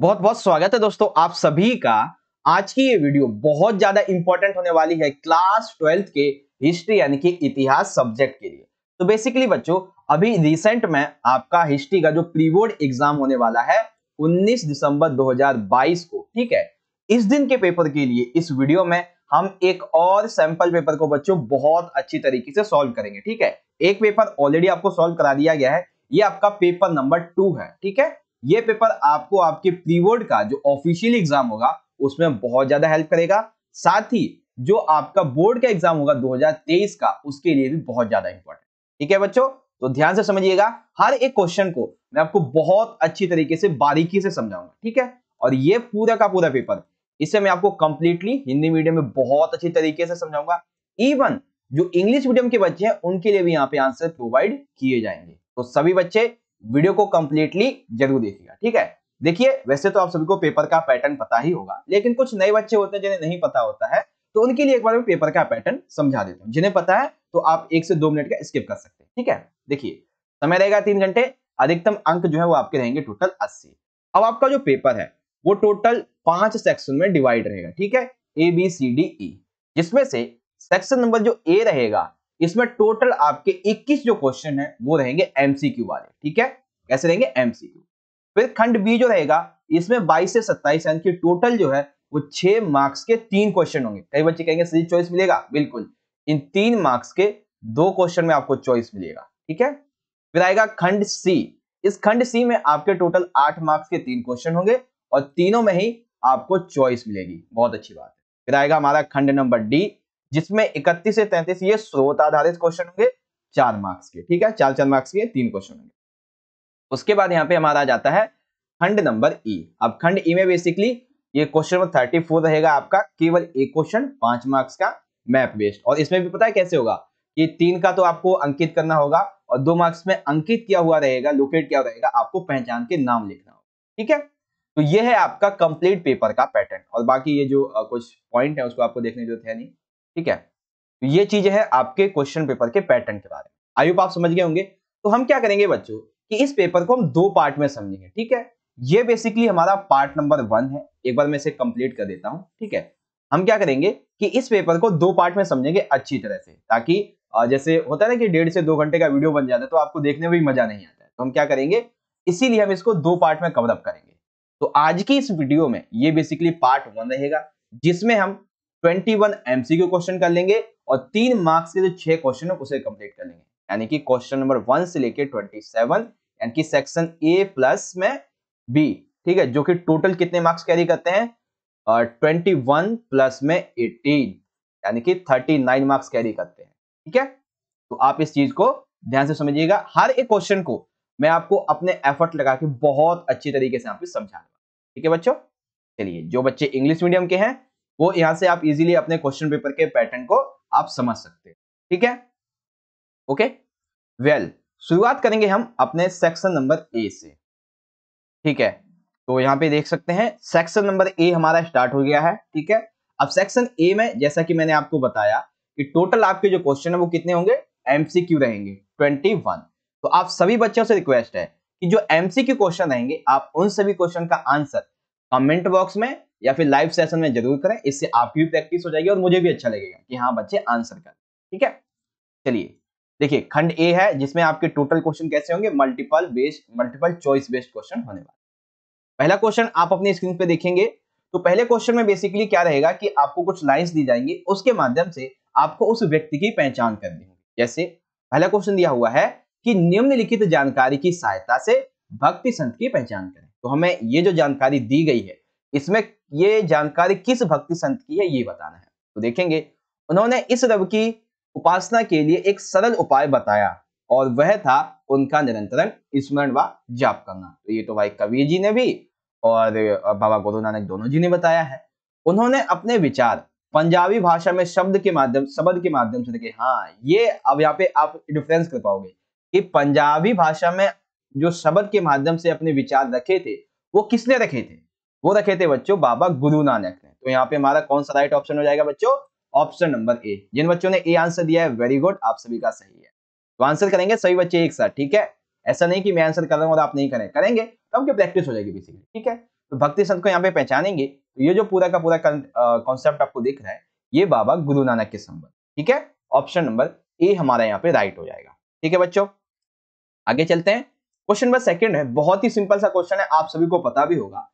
बहुत बहुत स्वागत है दोस्तों आप सभी का आज की ये वीडियो बहुत ज्यादा इंपॉर्टेंट होने वाली है क्लास ट्वेल्थ के हिस्ट्री यानी कि इतिहास सब्जेक्ट के लिए तो बेसिकली बच्चों अभी रिसेंट में आपका हिस्ट्री का जो प्री बोर्ड एग्जाम होने वाला है 19 दिसंबर 2022 को ठीक है इस दिन के पेपर के लिए इस वीडियो में हम एक और सैंपल पेपर को बच्चों बहुत अच्छी तरीके से सॉल्व करेंगे ठीक है एक पेपर ऑलरेडी आपको सॉल्व करा दिया गया है ये आपका पेपर नंबर टू है ठीक है ये पेपर आपको आपके प्री बोर्ड का जो ऑफिशियल एग्जाम होगा उसमें बहुत ज्यादा हेल्प करेगा साथ ही जो आपका बोर्ड का एग्जाम होगा 2023 का उसके लिए भी बहुत ज्यादा इंपॉर्टेंट ठीक है बच्चों तो ध्यान से समझिएगा हर एक क्वेश्चन को मैं आपको बहुत अच्छी तरीके से बारीकी से समझाऊंगा ठीक है और ये पूरा का पूरा पेपर इसे मैं आपको कंप्लीटली हिंदी मीडियम में बहुत अच्छी तरीके से समझाऊंगा इवन जो इंग्लिश मीडियम के बच्चे हैं उनके लिए भी यहाँ पे आंसर प्रोवाइड किए जाएंगे तो सभी बच्चे वीडियो को कंप्लीटली जरूर देखिएगा ठीक है देखिए वैसे तो आप सभी को पेपर का पैटर्न पता ही होगा लेकिन कुछ नए बच्चे होते हैं जिन्हें नहीं पता होता है तो उनके लिए एक बार मैं पेपर का पैटर्न समझा देता हूँ जिन्हें पता है तो आप एक से दो मिनट का स्किप कर सकते हैं ठीक है देखिए समय रहेगा तीन घंटे अधिकतम अंक जो है वो आपके रहेंगे टोटल अस्सी अब आपका जो पेपर है वो टोटल पांच सेक्शन में डिवाइड रहेगा ठीक है ए बी सी डी ई जिसमें से सेक्शन नंबर जो ए रहेगा इसमें टोटल आपके 21 जो क्वेश्चन है वो रहेंगे एमसीक्यू वाले ठीक है कैसे रहेंगे एमसीक्यू फिर खंड बी जो रहेगा इसमें 22 से 27 अंक की टोटल जो है वो 6 मार्क्स के तीन क्वेश्चन होंगे कई बच्चे कहेंगे सही चॉइस मिलेगा बिल्कुल इन तीन मार्क्स के दो क्वेश्चन में आपको चॉइस मिलेगा ठीक है फिर आएगा खंड सी इस खंड सी में आपके टोटल आठ मार्क्स के तीन क्वेश्चन होंगे और तीनों में ही आपको चॉइस मिलेगी बहुत अच्छी बात है फिर आएगा हमारा खंड नंबर डी जिसमें इकतीस से तैंतीस ये स्रोत आधारित क्वेश्चन होंगे चार मार्क्स के ठीक है चार चार मार्क्स के तीन क्वेश्चन होंगे उसके बाद यहाँ पे हमारा आ जाता है खंड नंबर ई e। अब खंड ई e में बेसिकली ये क्वेश्चन नंबर थर्टी फोर रहेगा आपका केवल एक क्वेश्चन पांच मार्क्स का मैप बेस्ड और इसमें भी पता है कैसे होगा कि तीन का तो आपको अंकित करना होगा और दो मार्क्स में अंकित किया हुआ रहेगा लोकेट किया रहेगा आपको पहचान के नाम लिखना होगा ठीक है तो ये है आपका कंप्लीट पेपर का पैटर्न और बाकी ये जो कुछ पॉइंट है उसको आपको देखने जरूरत है नहीं ठीक है तो ये चीज है आपके क्वेश्चन पेपर के पैटर्न के बारे में आयु आप समझ गए होंगे तो हम क्या करेंगे बच्चों कि इस पेपर को हम दो पार्ट में समझेंगे ठीक है ये बेसिकली हमारा पार्ट नंबर वन है एक बार मैं इसे कंप्लीट कर देता हूं ठीक है हम क्या करेंगे कि इस पेपर को दो पार्ट में समझेंगे अच्छी तरह से ताकि जैसे होता है ना कि डेढ़ से दो घंटे का वीडियो बन जाता है तो आपको देखने में भी मजा नहीं आता है तो हम क्या करेंगे इसीलिए हम इसको दो पार्ट में कवरअप करेंगे तो आज की इस वीडियो में ये बेसिकली पार्ट वन रहेगा जिसमें हम ट्वेंटी वन एमसीक्यू क्वेश्चन कर लेंगे और तीन मार्क्स के जो छह क्वेश्चन है उसे कंप्लीट कर लेंगे यानी कि क्वेश्चन नंबर वन से लेकर ट्वेंटी सेवन यानी कि सेक्शन ए प्लस में बी ठीक है जो कि टोटल कितने मार्क्स कैरी करते हैं ट्वेंटी वन प्लस में एटीन यानी कि थर्टी नाइन मार्क्स कैरी करते हैं ठीक है तो आप इस चीज को ध्यान से समझिएगा हर एक क्वेश्चन को मैं आपको अपने एफर्ट लगा के बहुत अच्छी तरीके से आपको समझा दूंगा ठीक है बच्चों चलिए जो बच्चे इंग्लिश मीडियम के हैं वो यहां से आप इजीली अपने क्वेश्चन पेपर के पैटर्न को आप समझ सकते हैं ठीक है ओके वेल शुरुआत करेंगे हम अपने सेक्शन नंबर ए से ठीक है तो यहाँ पे देख सकते हैं सेक्शन नंबर ए हमारा स्टार्ट हो गया है ठीक है अब सेक्शन ए में जैसा कि मैंने आपको बताया कि टोटल आपके जो क्वेश्चन है वो कितने होंगे एमसीक्यू रहेंगे 21 तो आप सभी बच्चों से रिक्वेस्ट है कि जो एमसीक्यू क्वेश्चन रहेंगे आप उन सभी क्वेश्चन का आंसर कमेंट बॉक्स में या फिर लाइव सेशन में जरूर करें इससे आपकी भी प्रैक्टिस हो जाएगी और मुझे भी अच्छा लगेगा कि हाँ बच्चे आंसर कर ठीक है चलिए देखिए खंड ए है जिसमें आपके टोटल क्वेश्चन कैसे होंगे multiple based multiple choice based question होने वाले पहला क्वेश्चन आप अपनी स्क्रीन पे देखेंगे तो पहले क्वेश्चन में बेसिकली क्या रहेगा कि आपको कुछ लाइंस दी जाएंगी उसके माध्यम से आपको उस व्यक्ति की पहचान करनी होगी जैसे पहला क्वेश्चन दिया हुआ है कि निम्नलिखित जानकारी की सहायता से भक्ति संत की पहचान करें तो हमें ये जो जानकारी दी गई है इसमें ये जानकारी किस भक्ति संत की है ये बताना है तो देखेंगे उन्होंने इस रब की उपासना के लिए एक सरल उपाय बताया और वह था उनका निरंतरण स्मरण व जाप करना तो ये तो भाई कबीर जी ने भी और बाबा गुरु नानक दोनों जी ने बताया है उन्होंने अपने विचार पंजाबी भाषा में शब्द के माध्यम शब्द के माध्यम से देखे हाँ ये अब यहाँ पे आप डिफरेंस कर पाओगे कि पंजाबी भाषा में जो शब्द के माध्यम से अपने विचार रखे थे वो किसने रखे थे वो रखे थे बच्चों बाबा गुरु नानक ने तो यहाँ पे हमारा कौन सा राइट ऑप्शन हो जाएगा बच्चों ऑप्शन नंबर ए जिन बच्चों ने ए आंसर दिया है वेरी गुड आप सभी का सही है तो आंसर करेंगे सभी बच्चे एक साथ ठीक है ऐसा नहीं कि मैं आंसर कर रहा हूँ और आप नहीं करें करेंगे तो की प्रैक्टिस हो जाएगी बेसिकली ठीक है तो भक्ति संत को यहाँ पे पहचानेंगे तो ये जो पूरा का पूरा कॉन्सेप्ट आपको दिख रहा है ये बाबा गुरु नानक के संबंध ठीक है ऑप्शन नंबर ए हमारा यहाँ पे राइट हो जाएगा ठीक है बच्चों आगे चलते हैं क्वेश्चन नंबर सेकंड है बहुत ही सिंपल सा क्वेश्चन है आप सभी को पता भी होगा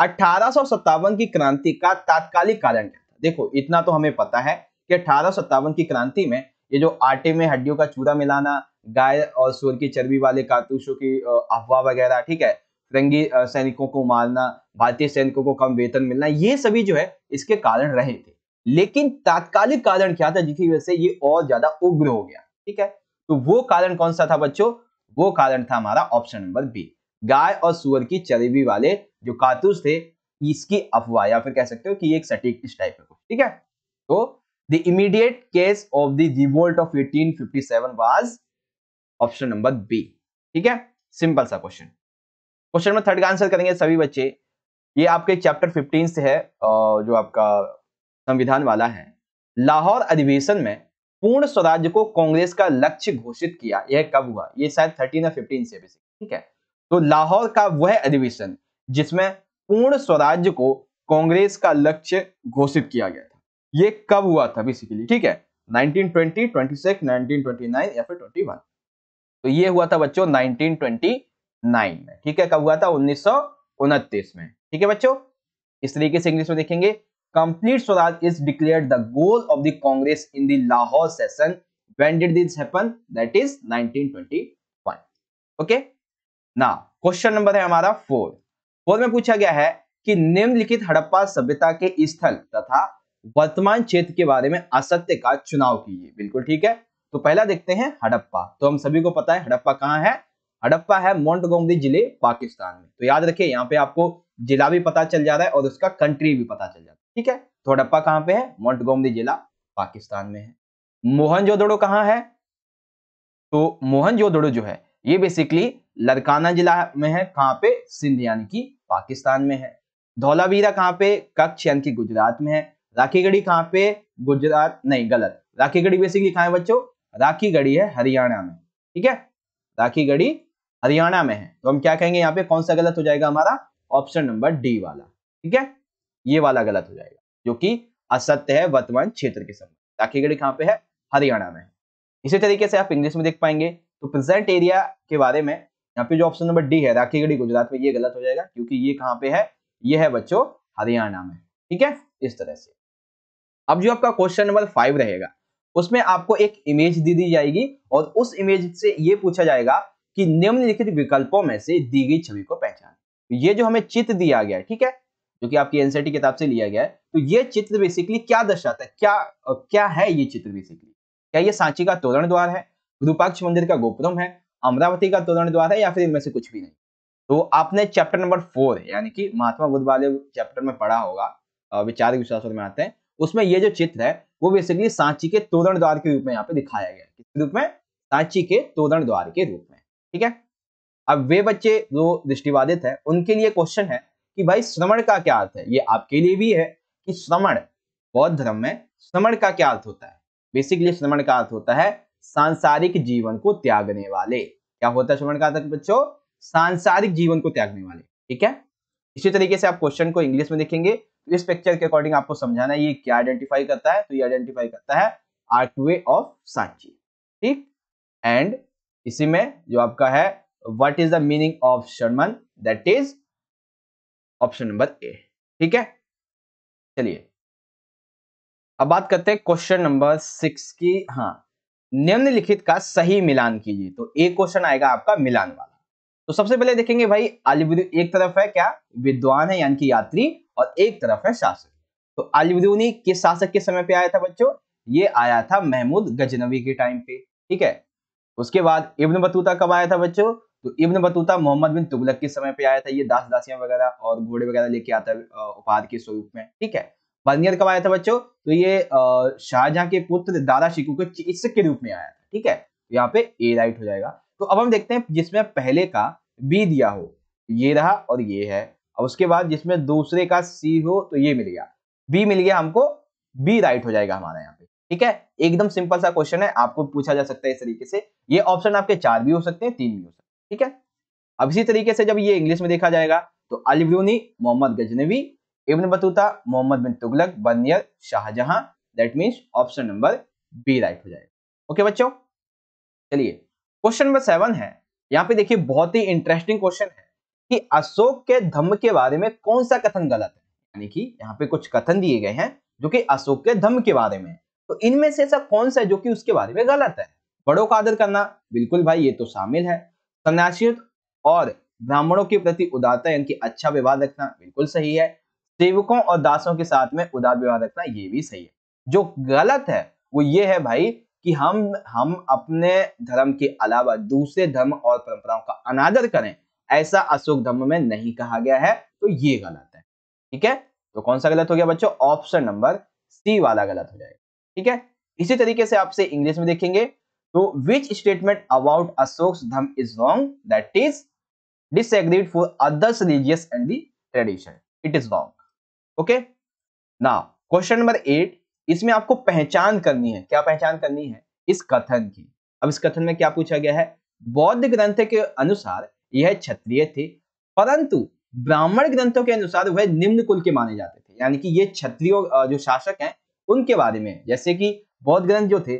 अठारह की क्रांति का तात्कालिक कारण क्या था देखो इतना तो हमें पता है कि अठारह की क्रांति में ये जो आटे में हड्डियों का चूरा मिलाना गाय और सूर की चर्बी वाले कारतूसों की अफवाह वगैरह ठीक है फिरंगी सैनिकों को मारना भारतीय सैनिकों को कम वेतन मिलना ये सभी जो है इसके कारण रहे थे लेकिन तात्कालिक कारण क्या था जिसकी वजह से ये और ज्यादा उग्र हो गया ठीक है तो वो कारण कौन सा था बच्चों वो कारण था हमारा ऑप्शन नंबर बी गाय और सुअर की चरबी वाले जो कातूस थे इसकी अफवाह या फिर कह सकते हो कि एक सटीक इस टाइप का ठीक है तो the immediate case of the revolt of 1857 was option number B ठीक है सिंपल सा क्वेश्चन क्वेश्चन नंबर थर्ड का आंसर करेंगे सभी बच्चे ये आपके चैप्टर 15 से है जो आपका संविधान वाला है लाहौर अधिवेशन में पूर्ण स्वराज्य को कांग्रेस का लक्ष्य घोषित किया यह कब हुआ ये शायद थर्टीन या फिफ्टीन से ठीक है तो लाहौर का वह अधिवेशन जिसमें पूर्ण स्वराज्य को कांग्रेस का लक्ष्य घोषित किया गया था ये कब हुआ था बेसिकली ठीक है 1920, 26, 1929 या फिर 21 तो ये हुआ था बच्चों 1929 में ठीक है कब हुआ था उन्नीस में ठीक है बच्चों इस तरीके से इंग्लिश में देखेंगे complete Swaraj is declared the goal of the Congress in the Lahore session. When did this happen? That is 1921. Okay. ना क्वेश्चन नंबर है हमारा फोर फोर में पूछा गया है कि निम्नलिखित हड़प्पा सभ्यता के स्थल तथा वर्तमान क्षेत्र के बारे में असत्य का चुनाव कीजिए बिल्कुल ठीक है तो पहला देखते हैं हड़प्पा तो हम सभी को पता है हड़प्पा कहाँ है हड़प्पा है मोन्टगोमरी जिले पाकिस्तान में तो याद रखिये यहाँ पे आपको जिला भी पता चल जा रहा है और उसका कंट्री भी पता चल जाता है ठीक है तो हड़प्पा कहाँ पे है मोन्टगोमरी जिला पाकिस्तान में है मोहनजोदड़ो कहाँ है तो मोहनजोदड़ो जो है ये बेसिकली लड़काना जिला में है कहाँ पे सिंध यानी कि पाकिस्तान में है धौलावीरा कहाँ पे कक्ष यानी कि गुजरात में है राखीगढ़ी कहाँ पे गुजरात नहीं गलत राखीगढ़ी बेसिकली कहा है बच्चों राखीगढ़ी है हरियाणा में ठीक है राखीगढ़ी हरियाणा में है तो हम क्या कहेंगे यहाँ पे कौन सा गलत हो जाएगा हमारा ऑप्शन नंबर डी वाला ठीक है ये वाला गलत हो जाएगा जो कि असत्य है वर्तमान क्षेत्र के संबंध राखीगढ़ी कहाँ पे है हरियाणा में है इसी तरीके से आप इंग्लिश में देख पाएंगे तो प्रेजेंट एरिया के बारे में यहाँ पे जो ऑप्शन नंबर डी है राखीगढ़ी गुजरात में ये गलत हो जाएगा क्योंकि ये कहाँ पे है ये है बच्चों हरियाणा में ठीक है इस तरह से अब जो आपका क्वेश्चन नंबर फाइव रहेगा उसमें आपको एक इमेज दी दी जाएगी और उस इमेज से ये पूछा जाएगा कि निम्नलिखित विकल्पों में से दी गई छवि को पहचान तो ये जो हमें चित्र दिया गया है ठीक है जो कि आपकी एनसीटी e किताब से लिया गया है तो ये चित्र बेसिकली क्या दर्शाता है क्या क्या है ये चित्र बेसिकली क्या ये सांची का तोरण द्वार है विरूपाक्ष मंदिर का गोपुरम है अमरावती का तोरण द्वार है या फिर इनमें से कुछ भी नहीं तो आपने चैप्टर नंबर फोर यानी कि महात्मा बुद्ध वाले चैप्टर में पढ़ा होगा विचार विश्वास में आते हैं उसमें ये जो चित्र है वो बेसिकली सांची के तोरण द्वार के रूप में यहाँ पे दिखाया गया किस रूप में सांची के तोरण द्वार के रूप में ठीक है अब वे बच्चे जो दृष्टिवादित है उनके लिए क्वेश्चन है कि भाई श्रवण का क्या अर्थ है ये आपके लिए भी है कि श्रवण बौद्ध धर्म में श्रवण का क्या अर्थ होता है बेसिकली श्रवण का अर्थ होता है सांसारिक जीवन को त्यागने वाले क्या होता है श्रवण घातक बच्चों सांसारिक जीवन को त्यागने वाले ठीक है इसी तरीके से आप क्वेश्चन को इंग्लिश में देखेंगे तो इस पिक्चर के अकॉर्डिंग आपको समझाना है ये क्या आइडेंटिफाई करता है तो ये आइडेंटिफाई करता है वे ऑफ सांची ठीक एंड इसी में जो आपका है what is the meaning of Shraman that is option number A ठीक है चलिए अब बात करते हैं क्वेश्चन नंबर सिक्स की हाँ निम्नलिखित का सही मिलान कीजिए तो एक क्वेश्चन आएगा आपका मिलान वाला तो सबसे पहले देखेंगे भाई अलिबुदी एक तरफ है क्या विद्वान है यानी कि यात्री और एक तरफ है शासक तो अलिबुदी किस शासक के समय पे आया था बच्चों ये आया था महमूद गजनवी के टाइम पे ठीक है उसके बाद इब्न बतूता कब आया था बच्चों तो इब्न बतूता मोहम्मद बिन तुगलक के समय पे आया था ये दास दासियां वगैरह और घोड़े वगैरह लेके आता है उपहार के स्वरूप में ठीक है बंदियत कब आया था बच्चों तो ये शाहजहां के पुत्र दादा शिकू के चिकित्सक के रूप में आया था ठीक है तो यहाँ पे ए राइट हो जाएगा तो अब हम देखते हैं जिसमें पहले का बी दिया हो ये रहा और ये है अब उसके बाद जिसमें दूसरे का सी हो तो ये मिल गया बी मिल गया हमको बी राइट हो जाएगा हमारा यहाँ पे ठीक है एकदम सिंपल सा क्वेश्चन है आपको पूछा जा सकता है इस तरीके से ये ऑप्शन आपके चार भी हो सकते हैं तीन भी हो सकते हैं ठीक है अब इसी तरीके से जब ये इंग्लिश में देखा जाएगा तो Alberuni Mahmud Ghaznavi Ibn Battuta Muhammad bin Tughlaq Bernier Shahjahan that means option number B right हो जाएगा ओके बच्चों चलिए क्वेश्चन नंबर सेवन है यहाँ पे देखिए बहुत ही इंटरेस्टिंग क्वेश्चन है कि अशोक के धम्म के बारे में कौन सा कथन गलत है यानी कि यहाँ पे कुछ कथन दिए गए हैं जो कि अशोक के धम्म के बारे में तो इनमें से ऐसा कौन सा है जो कि उसके बारे में गलत है बड़ों का आदर करना बिल्कुल भाई ये तो शामिल है सन्यासियों और ब्राह्मणों के प्रति उदारता यानी कि अच्छा व्यवहार रखना बिल्कुल सही है सेवकों और दासों के साथ में उदार व्यवहार रखना ये भी सही है जो गलत है वो ये है भाई कि हम हम अपने धर्म के अलावा दूसरे धर्म और परंपराओं का अनादर करें ऐसा अशोक धर्म में नहीं कहा गया है तो ये गलत है ठीक है तो कौन सा गलत हो गया बच्चों ऑप्शन नंबर सी वाला गलत हो जाएगा ठीक है इसी तरीके से आपसे इंग्लिश में देखेंगे तो which statement about Ashok dharma is wrong that is this for others religious and the tradition it is wrong okay ना क्वेश्चन नंबर एट इसमें आपको पहचान करनी है क्या पहचान करनी है इस कथन की अब इस कथन में क्या पूछा गया है बौद्ध ग्रंथ के अनुसार यह क्षत्रिय थे परंतु ब्राह्मण ग्रंथों के अनुसार वह निम्न कुल के माने जाते थे यानी कि ये क्षत्रियो जो शासक हैं उनके बारे में जैसे कि बौद्ध ग्रंथ जो थे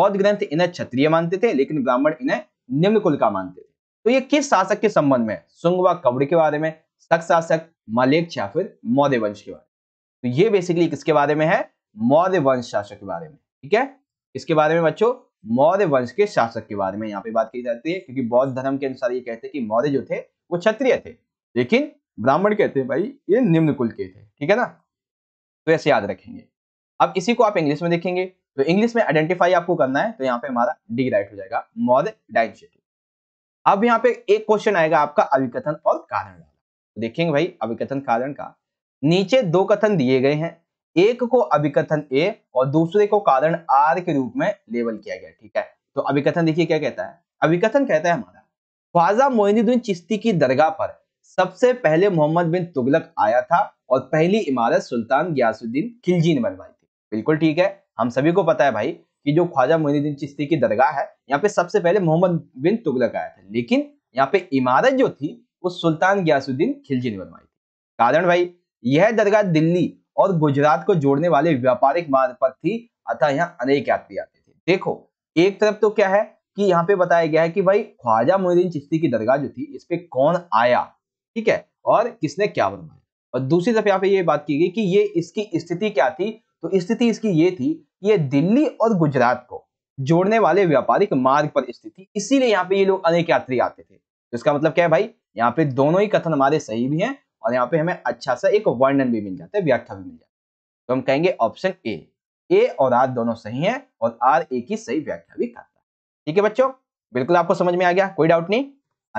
बौद्ध ग्रंथ इन्हें क्षत्रिय मानते थे लेकिन ब्राह्मण इन्हें निम्न कुल का मानते थे तो ये किस शासक के संबंध में सुंग व कवड़ के बारे में शक शासक मलिक फिर मौर्य वंश के बारे में तो ये बेसिकली किसके बारे में है मौर्य वंश शासक के बारे में ठीक है इसके बारे में बच्चों मौर्य वंश के शासक के बारे में यहाँ पे बात की जाती है क्योंकि बौद्ध धर्म के अनुसार ये कहते हैं कि मौर्य जो थे वो क्षत्रिय थे लेकिन ब्राह्मण कहते हैं भाई ये निम्न कुल के थे ठीक है ना तो ऐसे याद रखेंगे अब इसी को आप इंग्लिश में देखेंगे तो इंग्लिश में आइडेंटिफाई आपको करना है तो यहाँ पे हमारा डी राइट हो जाएगा मौर्य डाइंसिटी अब यहाँ पे एक क्वेश्चन आएगा आपका अभिकथन और कारण देखेंगे भाई अभिकथन कारण का नीचे दो कथन दिए गए हैं एक को अभिकथन ए और दूसरे को कारण आर के रूप में लेबल किया गया ठीक है तो अभिकथन देखिए क्या कहता है अभिकथन कहता है हमारा ख्वाजा मोइनुद्दीन चिश्ती की दरगाह पर सबसे पहले मोहम्मद बिन तुगलक आया था और पहली इमारत सुल्तान गयासुद्दीन खिलजी ने बनवाई थी बिल्कुल ठीक है हम सभी को पता है भाई कि जो ख्वाजा मोइनुद्दीन चिश्ती की दरगाह है यहाँ पे सबसे पहले मोहम्मद बिन तुगलक आया था लेकिन यहाँ पे इमारत जो थी वो सुल्तान गयासुद्दीन खिलजी ने बनवाई थी कारण भाई यह दरगाह दिल्ली और गुजरात को जोड़ने वाले व्यापारिक मार्ग पर थी अतः यहाँ अनेक यात्री आते थे देखो एक तरफ तो क्या है कि यहाँ पे बताया गया है कि भाई ख्वाजा मोहद्दीन चिश्ती की दरगाह जो थी इस पे कौन आया ठीक है और किसने क्या बनवाया और दूसरी तरफ यहाँ पे ये बात की गई कि ये इसकी स्थिति क्या थी तो स्थिति इसकी ये थी कि ये दिल्ली और गुजरात को जोड़ने वाले व्यापारिक मार्ग पर स्थिति इसीलिए यहाँ पे ये लोग अनेक यात्री आते थे इसका मतलब क्या है भाई यहाँ पे दोनों ही कथन हमारे सही भी हैं और यहाँ पे हमें अच्छा सा एक वर्णन भी मिल जाता है व्याख्या भी मिल जाती है तो हम कहेंगे ऑप्शन ए ए और आर दोनों सही हैं और आर ए की सही व्याख्या भी करता है ठीक है बच्चों बिल्कुल आपको समझ में आ गया कोई डाउट नहीं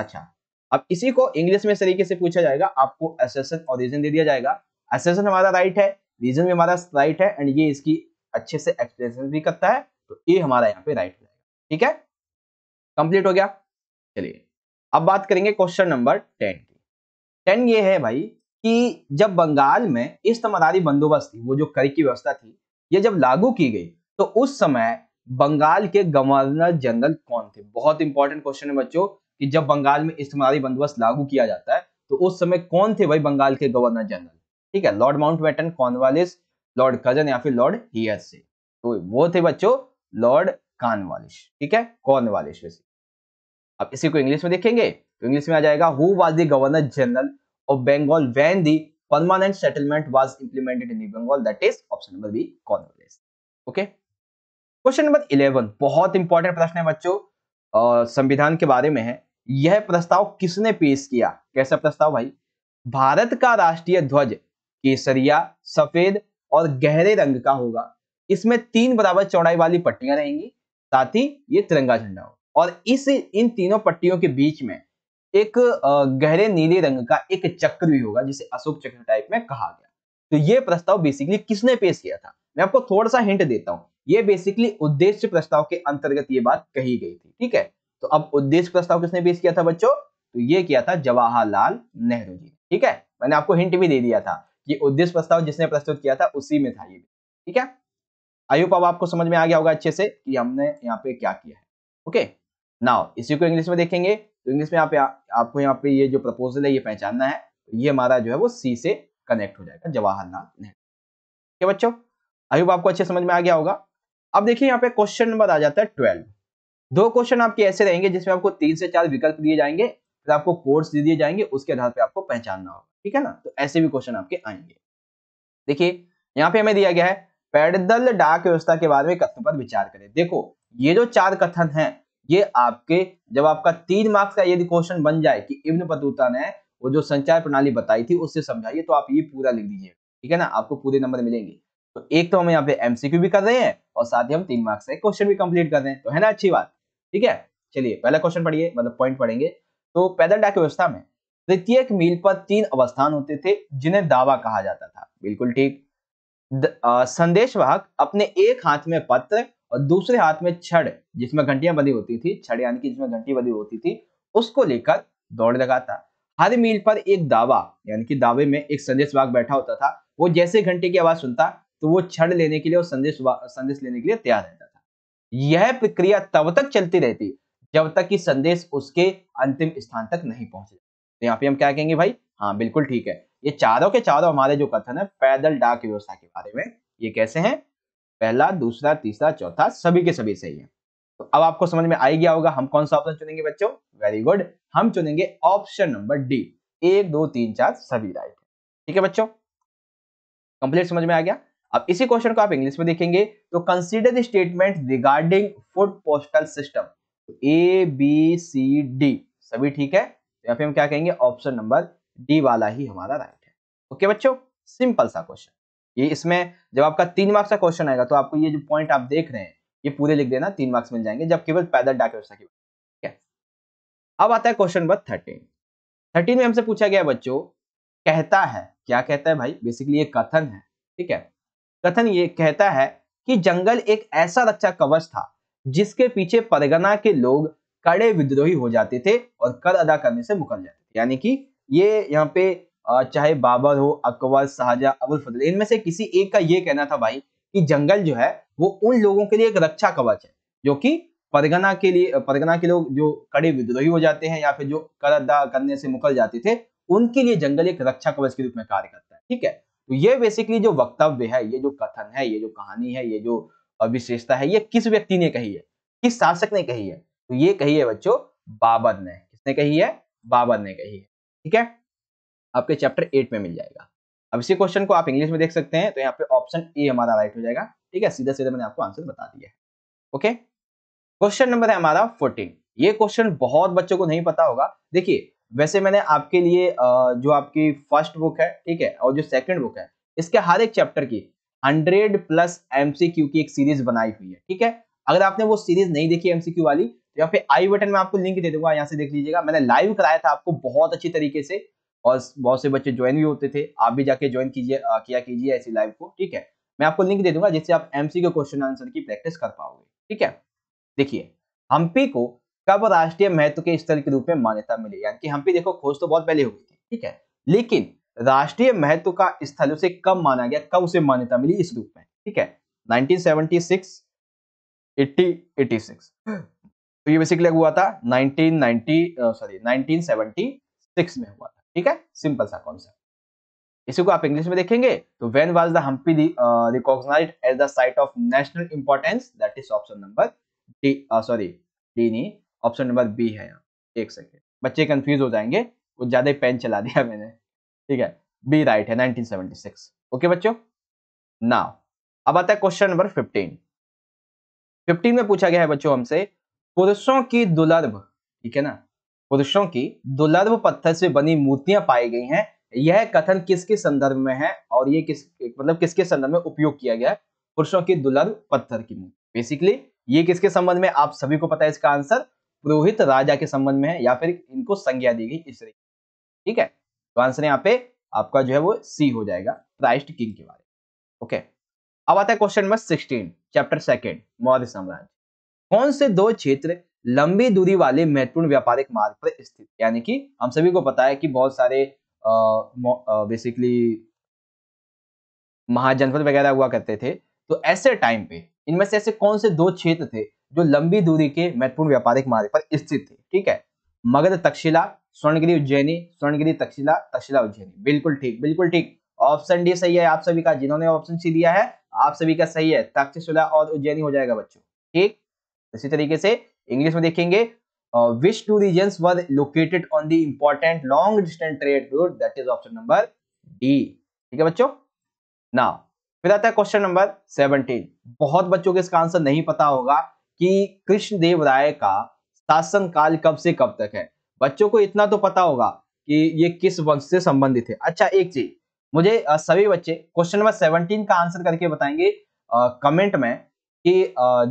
अच्छा अब इसी को इंग्लिश में तरीके से पूछा जाएगा आपको एसेसन और रीजन दे दिया जाएगा एसेसन हमारा राइट है रीजन भी हमारा राइट है एंड ये इसकी अच्छे से एक्सप्लेन भी करता है तो ए हमारा यहाँ पे राइट हो जाएगा ठीक है कंप्लीट हो गया चलिए अब बात करेंगे क्वेश्चन नंबर टेन की टेन ये है भाई कि जब बंगाल में इस्तमदारी बंदोबस्त थी वो जो कर की व्यवस्था थी ये जब लागू की गई तो उस समय बंगाल के गवर्नर जनरल कौन थे बहुत इंपॉर्टेंट क्वेश्चन है बच्चों कि जब बंगाल में इस्तमदारी बंदोबस्त लागू किया जाता है तो उस समय कौन थे भाई बंगाल के गवर्नर जनरल ठीक है Lord Mountbatten Cornwallis Lord Curzon या फिर लॉर्ड हियर से तो वो थे बच्चों लॉर्ड कानवालिश ठीक है वालिश वैसे अब इसी को इंग्लिश में देखेंगे तो इंग्लिश में आ जाएगा who was the governor general of Bengal when the permanent settlement was implemented in Bengal that is option number B Congress okay question number eleven बहुत इंपॉर्टेंट प्रश्न है बच्चों संविधान के बारे में है यह प्रस्ताव किसने पेश किया कैसा प्रस्ताव भाई भारत का राष्ट्रीय ध्वज केसरिया सफेद और गहरे रंग का होगा इसमें तीन बराबर चौड़ाई वाली पट्टियां रहेंगी साथ ही ये तिरंगा झंडा होगा और इस इन तीनों पट्टियों के बीच में एक गहरे नीले रंग का एक चक्र भी होगा जिसे अशोक चक्र टाइप में कहा गया तो ये प्रस्ताव बेसिकली किसने पेश किया था मैं आपको थोड़ा सा हिंट देता हूँ ये बेसिकली उद्देश्य प्रस्ताव के अंतर्गत ये बात कही गई थी ठीक है तो अब उद्देश्य प्रस्ताव किसने पेश किया था बच्चों तो ये किया था जवाहरलाल नेहरू जी ठीक है मैंने आपको हिंट भी दे दिया था ये उद्देश्य प्रस्ताव जिसने प्रस्तुत किया था उसी में था ये ठीक है आई होप अब आपको समझ में आ गया होगा अच्छे से कि हमने यहाँ पे क्या किया है ओके okay? नाउ इसी को इंग्लिश में देखेंगे तो इंग्लिश में आप आपको यहाँ पे ये जो प्रपोजल है ये पहचानना है ये हमारा जो है वो सी से कनेक्ट हो जाएगा जवाहरलाल नेहरू ठीक है बच्चों आई होप आपको अच्छे समझ में आ गया होगा अब देखिए यहाँ पे क्वेश्चन नंबर आ जाता है ट्वेल्व दो क्वेश्चन आपके ऐसे रहेंगे जिसमें आपको तीन से चार विकल्प दिए जाएंगे फिर आपको कोर्स दिए जाएंगे उसके आधार पर आपको पहचानना होगा ठीक है ना तो ऐसे भी क्वेश्चन आपके आएंगे देखिए यहाँ पे हमें दिया गया है पैडल डाक व्यवस्था के बारे में कथन पर विचार करें देखो ये जो चार कथन हैं ये आपके जब आपका तीन मार्क्स का यदि क्वेश्चन बन जाए कि इब्न बतूता ने वो जो संचार प्रणाली बताई थी उससे समझाइए तो आप ये पूरा लिख दीजिए ठीक है ना आपको पूरे नंबर मिलेंगे तो एक तो हम यहाँ पे एमसीक्यू भी कर रहे हैं और साथ ही हम तीन मार्क्स का क्वेश्चन भी कंप्लीट कर रहे हैं तो है ना अच्छी बात ठीक है चलिए पहला क्वेश्चन पढ़िए मतलब पॉइंट पढ़ेंगे तो पैदल डाक व्यवस्था में प्रत्येक मील पर तीन अवस्थान होते थे जिन्हें दावा कहा जाता था बिल्कुल ठीक संदेशवाहक अपने एक हाथ में पत्र और दूसरे हाथ में छड़ जिसमें घंटियां बंधी होती थी छड़ यानी कि जिसमें घंटी बंधी होती थी उसको लेकर दौड़ लगाता हर मील पर एक दावा यानी कि दावे में एक संदेश वाहक बैठा होता था वो जैसे घंटे की आवाज सुनता तो वो छड़ लेने के लिए और संदेश संदेश लेने के लिए तैयार रहता था यह प्रक्रिया तब तक चलती रहती जब तक कि संदेश उसके अंतिम स्थान तक नहीं पहुंच तो यहाँ पे हम क्या कहेंगे भाई हाँ बिल्कुल ठीक है ये चारों के चारों हमारे जो कथन है पैदल डाक व्यवस्था के बारे में ये कैसे हैं पहला दूसरा तीसरा चौथा सभी के सभी सही है तो अब आपको समझ में आई गया होगा हम कौन सा ऑप्शन चुनेंगे बच्चों वेरी गुड हम चुनेंगे ऑप्शन नंबर डी एक दो तीन चार सभी राइट ठीक है बच्चों कंप्लीट समझ में आ गया अब इसी क्वेश्चन को आप इंग्लिश में देखेंगे तो consider the statement regarding food postal system A B C D सभी ठीक है तो यहाँ पे हम क्या कहेंगे ऑप्शन नंबर डी वाला ही हमारा राइट है ओके बच्चों सिंपल सा क्वेश्चन ये इसमें जब आपका तीन मार्क्स का क्वेश्चन आएगा तो आपको ये जो पॉइंट आप देख रहे हैं ये पूरे लिख देना तीन मार्क्स मिल जाएंगे जब केवल पैदल डाक व्यवस्था की ठीक है अब आता है क्वेश्चन नंबर थर्टीन थर्टीन में हमसे पूछा गया बच्चों कहता है क्या कहता है भाई बेसिकली ये कथन है ठीक है कथन ये कहता है कि जंगल एक ऐसा रक्षा कवच था जिसके पीछे परगना के लोग कड़े विद्रोही हो जाते थे और कर अदा करने से मुकर जाते थे यानी कि ये यहाँ पे चाहे बाबर हो अकबर शाहजहा अबुल फजल इनमें से किसी एक का ये कहना था भाई कि जंगल जो है वो उन लोगों के लिए एक रक्षा कवच है जो कि परगना के लिए परगना के लोग जो कड़े विद्रोही हो जाते हैं या फिर जो कर अदा करने से मुकर जाते थे उनके लिए जंगल एक रक्षा कवच के रूप में कार्य करता है ठीक है तो ये बेसिकली जो वक्तव्य है ये जो कथन है ये जो कहानी है ये जो विशेषता है ये किस व्यक्ति ने कही है किस शासक ने कही है तो ये कही है बच्चों बाबर ने किसने कही है बाबर ने कही है ठीक है आपके चैप्टर एट में मिल जाएगा अब इसी क्वेश्चन को आप इंग्लिश में देख सकते हैं तो यहाँ पे ऑप्शन ए हमारा राइट हो जाएगा ठीक है सीधा सीधा मैंने आपको आंसर बता दिया है ओके क्वेश्चन नंबर है हमारा फोर्टीन ये क्वेश्चन बहुत बच्चों को नहीं पता होगा देखिए वैसे मैंने आपके लिए जो आपकी फर्स्ट बुक है ठीक है और जो सेकंड बुक है इसके हर एक चैप्टर की 100 प्लस एमसीक्यू की एक सीरीज बनाई हुई है ठीक है अगर आपने वो सीरीज नहीं देखी एमसीक्यू वाली तो यहाँ पे आई बटन में आपको लिंक दे दूंगा यहाँ से देख लीजिएगा मैंने लाइव कराया था आपको बहुत अच्छी तरीके से और बहुत से बच्चे ज्वाइन भी होते थे आप भी जाके ज्वाइन कीजिए किया कीजिए ऐसी लाइव को ठीक है मैं आपको लिंक दे दूंगा जिससे आप एमसी के क्वेश्चन आंसर की प्रैक्टिस कर पाओगे ठीक है देखिए हम्पी को कब राष्ट्रीय महत्व के स्थल के रूप में मान्यता मिली यानी कि हम्पी देखो खोज तो बहुत पहले हुई थी ठीक है लेकिन राष्ट्रीय महत्व का स्थल उसे कब माना गया कब उसे मान्यता मिली इस रूप में ठीक है 1976 तो ये बेसिकली हुआ था 1990 सॉरी 1976 में हुआ ठीक है सिंपल सा कॉन्सेप्ट इसी को आप इंग्लिश में देखेंगे तो when was the Hampi recognise as the site of national importance that is option number D sorry D नी ऑप्शन नंबर बी है यहाँ एक सेकेंड बच्चे कंफ्यूज हो जाएंगे कुछ ज्यादा पेन चला दिया मैंने ठीक है बी राइट है 1976 ओके बच्चों नाउ अब आता है क्वेश्चन नंबर 15 15 में पूछा गया है बच्चों हमसे पुरुषों की दुर्लभ ठीक है ना पुरुषों की दुर्लभ पत्थर से बनी मूर्तियां पाई गई हैं यह कथन किसके संदर्भ में है और ये किस मतलब किसके संदर्भ में उपयोग किया गया है पुरुषों की दुर्लभ पत्थर की मूर्ति बेसिकली ये किसके संबंध में आप सभी को पता है इसका आंसर पुरोहित राजा के संबंध में है या फिर इनको संज्ञा दी गई इस ठीक है तो आंसर यहाँ पे आपका जो है वो सी हो जाएगा क्राइस्ट किंग के बारे में ओके अब आता है question number sixteen chapter second Maurya साम्राज्य कौन से दो क्षेत्र लंबी दूरी वाले महत्वपूर्ण व्यापारिक मार्ग पर स्थित यानी कि हम सभी को पता है कि बहुत सारे बेसिकली महाजनपद वगैरह हुआ करते थे तो ऐसे टाइम पे इनमें से ऐसे कौन से दो क्षेत्र थे जो लंबी दूरी के महत्वपूर्ण व्यापारिक मार्ग पर स्थित थे ठीक है मगध तक्षशिला स्वर्णगिरी उज्जैनी स्वर्णगिरी तक्षशिला तक्षशिला उज्जैनी बिल्कुल ठीक बिल्कुल ठीक ऑप्शन डी सही है आप सभी का जिन्होंने ऑप्शन सी दिया है आप सभी का सही है तक्षशिला और उज्जैनी हो जाएगा बच्चों ठीक इसी तरीके से इंग्लिश में देखेंगे which two region were located on the important long distance trade route that is option number D ठीक है बच्चों ना फिर आता है क्वेश्चन नंबर सेवनटीन बहुत बच्चों के इसका आंसर नहीं पता होगा कि कृष्णदेव राय का शासन काल कब से कब तक है बच्चों को इतना तो पता होगा कि ये किस वंश से संबंधित है अच्छा एक चीज मुझे सभी बच्चे क्वेश्चन नंबर सेवनटीन का आंसर करके बताएंगे कमेंट में कि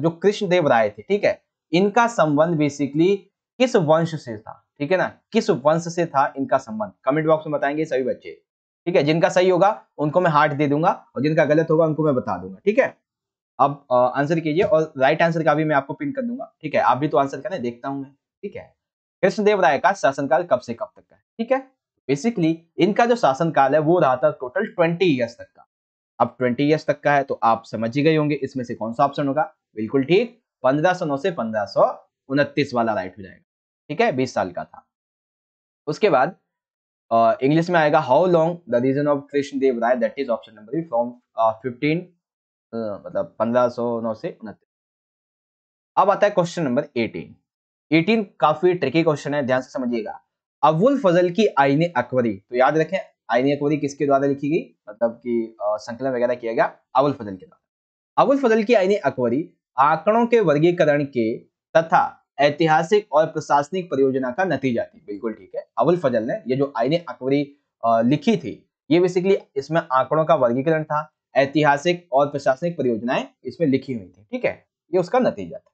जो कृष्णदेव राय थे ठीक है इनका संबंध बेसिकली किस वंश से था ठीक है ना किस वंश से था इनका संबंध कमेंट बॉक्स में बताएंगे सभी बच्चे ठीक है जिनका सही होगा उनको मैं हार्ट दे दूंगा और जिनका गलत होगा उनको मैं बता दूंगा ठीक है अब आंसर कीजिए और राइट आंसर का भी मैं आपको पिन कर दूंगा ठीक है आप भी तो आंसर करें देखता हूँ मैं ठीक है कृष्णदेव राय का शासनकाल कब से कब तक का ठीक है बेसिकली इनका जो शासनकाल है वो रहा था टोटल ट्वेंटी ईयर्स तक का अब ट्वेंटी ईयर्स तक का है तो आप समझ ही गए होंगे इसमें से कौन सा ऑप्शन होगा बिल्कुल ठीक पंद्रह सौ नौ से पंद्रह सौ उनतीस वाला राइट हो जाएगा ठीक है बीस साल का था उसके बाद इंग्लिश uh, में आएगा how long the region of Krishna Deva Raya that is option number from fifteen मतलब पंद्रह से उनतीस अब आता है क्वेश्चन नंबर एटीन एटीन काफी ट्रिकी क्वेश्चन है ध्यान से समझिएगा अबुल फजल की आईने अकबरी तो याद रखें आईने अकबरी किसके द्वारा लिखी गई मतलब कि संकलन वगैरह किया गया अबुल फजल के द्वारा अबुल फजल की आईने अकबरी आंकड़ों के वर्गीकरण के तथा ऐतिहासिक और प्रशासनिक परियोजना का नतीजा थी बिल्कुल ठीक है अबुल फजल ने ये जो आईने अकबरी लिखी थी ये बेसिकली इसमें आंकड़ों का वर्गीकरण था ऐतिहासिक और प्रशासनिक परियोजनाएं इसमें लिखी हुई थी ठीक है ये उसका नतीजा था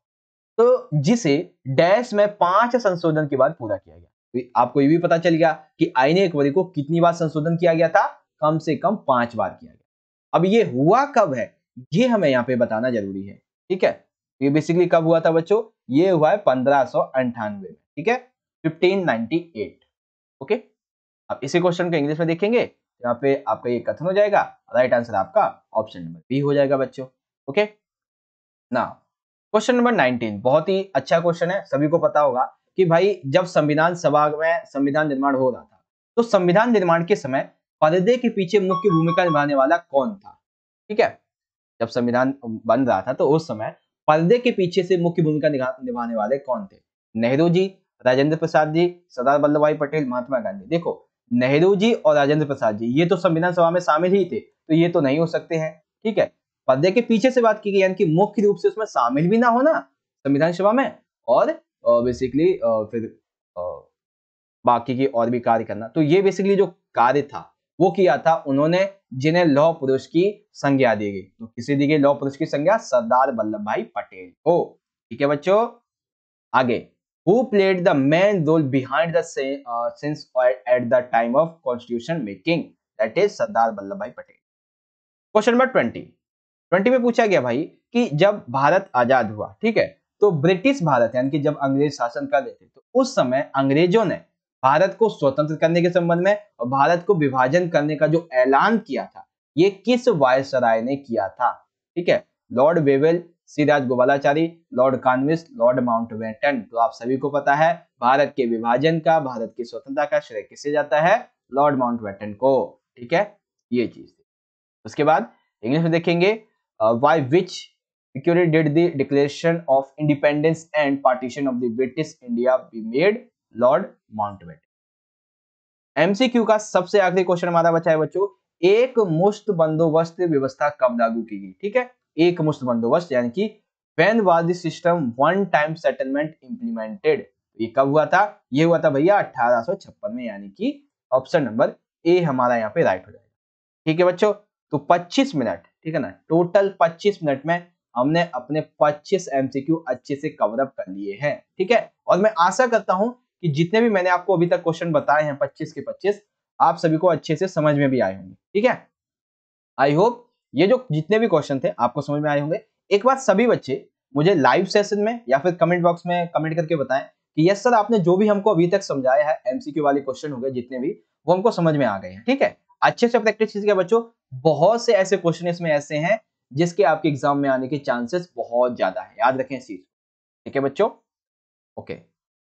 तो जिसे डैश में पांच संशोधन के बाद पूरा किया गया तो आपको ये भी पता चल गया कि आईने अकबरी को कितनी बार संशोधन किया गया था कम से कम पांच बार किया गया अब ये हुआ कब है ये हमें यहाँ पे बताना जरूरी है ठीक है तो ये बेसिकली कब हुआ था बच्चों ये हुआ है पंद्रह में ठीक है 1598 ओके अब इसी क्वेश्चन को इंग्लिश में देखेंगे यहाँ पे आपका ये कथन हो जाएगा राइट आंसर आपका ऑप्शन नंबर बी हो जाएगा बच्चों ओके ना क्वेश्चन नंबर 19 बहुत ही अच्छा क्वेश्चन है सभी को पता होगा कि भाई जब संविधान सभा में संविधान निर्माण हो रहा था तो संविधान निर्माण के समय पर्दे के पीछे मुख्य भूमिका निभाने वाला कौन था ठीक है जब संविधान बन रहा था तो उस समय पर्दे के पीछे से मुख्य भूमिका निभाने वाले कौन थे नेहरू जी राजेंद्र प्रसाद जी सरदार वल्लभ भाई पटेल महात्मा गांधी देखो नेहरू जी और राजेंद्र प्रसाद जी ये तो संविधान सभा में शामिल ही थे तो ये तो नहीं हो सकते हैं ठीक है पर्दे के पीछे से बात की गई यानी कि मुख्य रूप से उसमें शामिल भी ना होना संविधान सभा में और बेसिकली फिर बाकी की और भी कार्य करना तो ये बेसिकली जो कार्य था वो किया था उन्होंने जिन्हें लौह पुरुष की संज्ञा दी गई तो किसी दी गई लौह पुरुष की संज्ञा सरदार वल्लभ भाई पटेल को ठीक है बच्चों आगे who played the main role behind the scenes at the time of constitution making that is Sardar Vallabh Bhai Patel question number twenty twenty में पूछा गया भाई कि जब भारत आजाद हुआ ठीक है तो ब्रिटिश भारत यानी कि जब अंग्रेज शासन कर रहे थे तो उस समय अंग्रेजों ने भारत को स्वतंत्र करने के संबंध में और भारत को विभाजन करने का जो ऐलान किया था ये किस वायसराय ने किया था ठीक है Lord Wavell Siraj Gopalachari Lord Cornwallis Lord Mountbatten तो आप सभी को पता है भारत के विभाजन का भारत की स्वतंत्रता का श्रेय किसे जाता है लॉर्ड माउंट वेटन को ठीक है ये चीज उसके बाद इंग्लिश में देखेंगे why which did the declaration of independence and partition of the British India be made Lord Mountbatten MCQ का सबसे आखिरी क्वेश्चन हमारा बचा है बच्चों एक मुश्त बंदोबस्त व्यवस्था कब लागू की गई ठीक है एक मुश्त बंदोबस्त यानी कि when was system one time settlement implemented ये कब हुआ था ये हुआ था भैया अठारह में यानी कि ऑप्शन नंबर ए हमारा यहाँ पे राइट हो जाएगा ठीक है बच्चों तो 25 मिनट ठीक है ना टोटल 25 मिनट में हमने अपने 25 एमसीक्यू अच्छे से कवरअप कर लिए हैं ठीक है और मैं आशा करता हूं कि जितने भी मैंने आपको अभी तक क्वेश्चन बताए हैं पच्चीस के पच्चीस आप सभी को अच्छे से समझ में भी आए होंगे ठीक है आई होप ये जो जितने भी क्वेश्चन थे आपको समझ में आए होंगे एक बार सभी बच्चे मुझे लाइव सेशन में या फिर कमेंट बॉक्स में कमेंट करके बताएं कि यस सर आपने जो भी हमको अभी तक समझाया है एमसीक्यू वाले क्वेश्चन हो गए जितने भी वो हमको समझ में आ गए हैं ठीक है अच्छे से प्रैक्टिस कीजिएगा बच्चों बहुत से ऐसे क्वेश्चन इसमें ऐसे हैं जिसके आपके एग्जाम में आने के चांसेस बहुत ज्यादा है याद रखें इस चीज ठीक है बच्चों ओके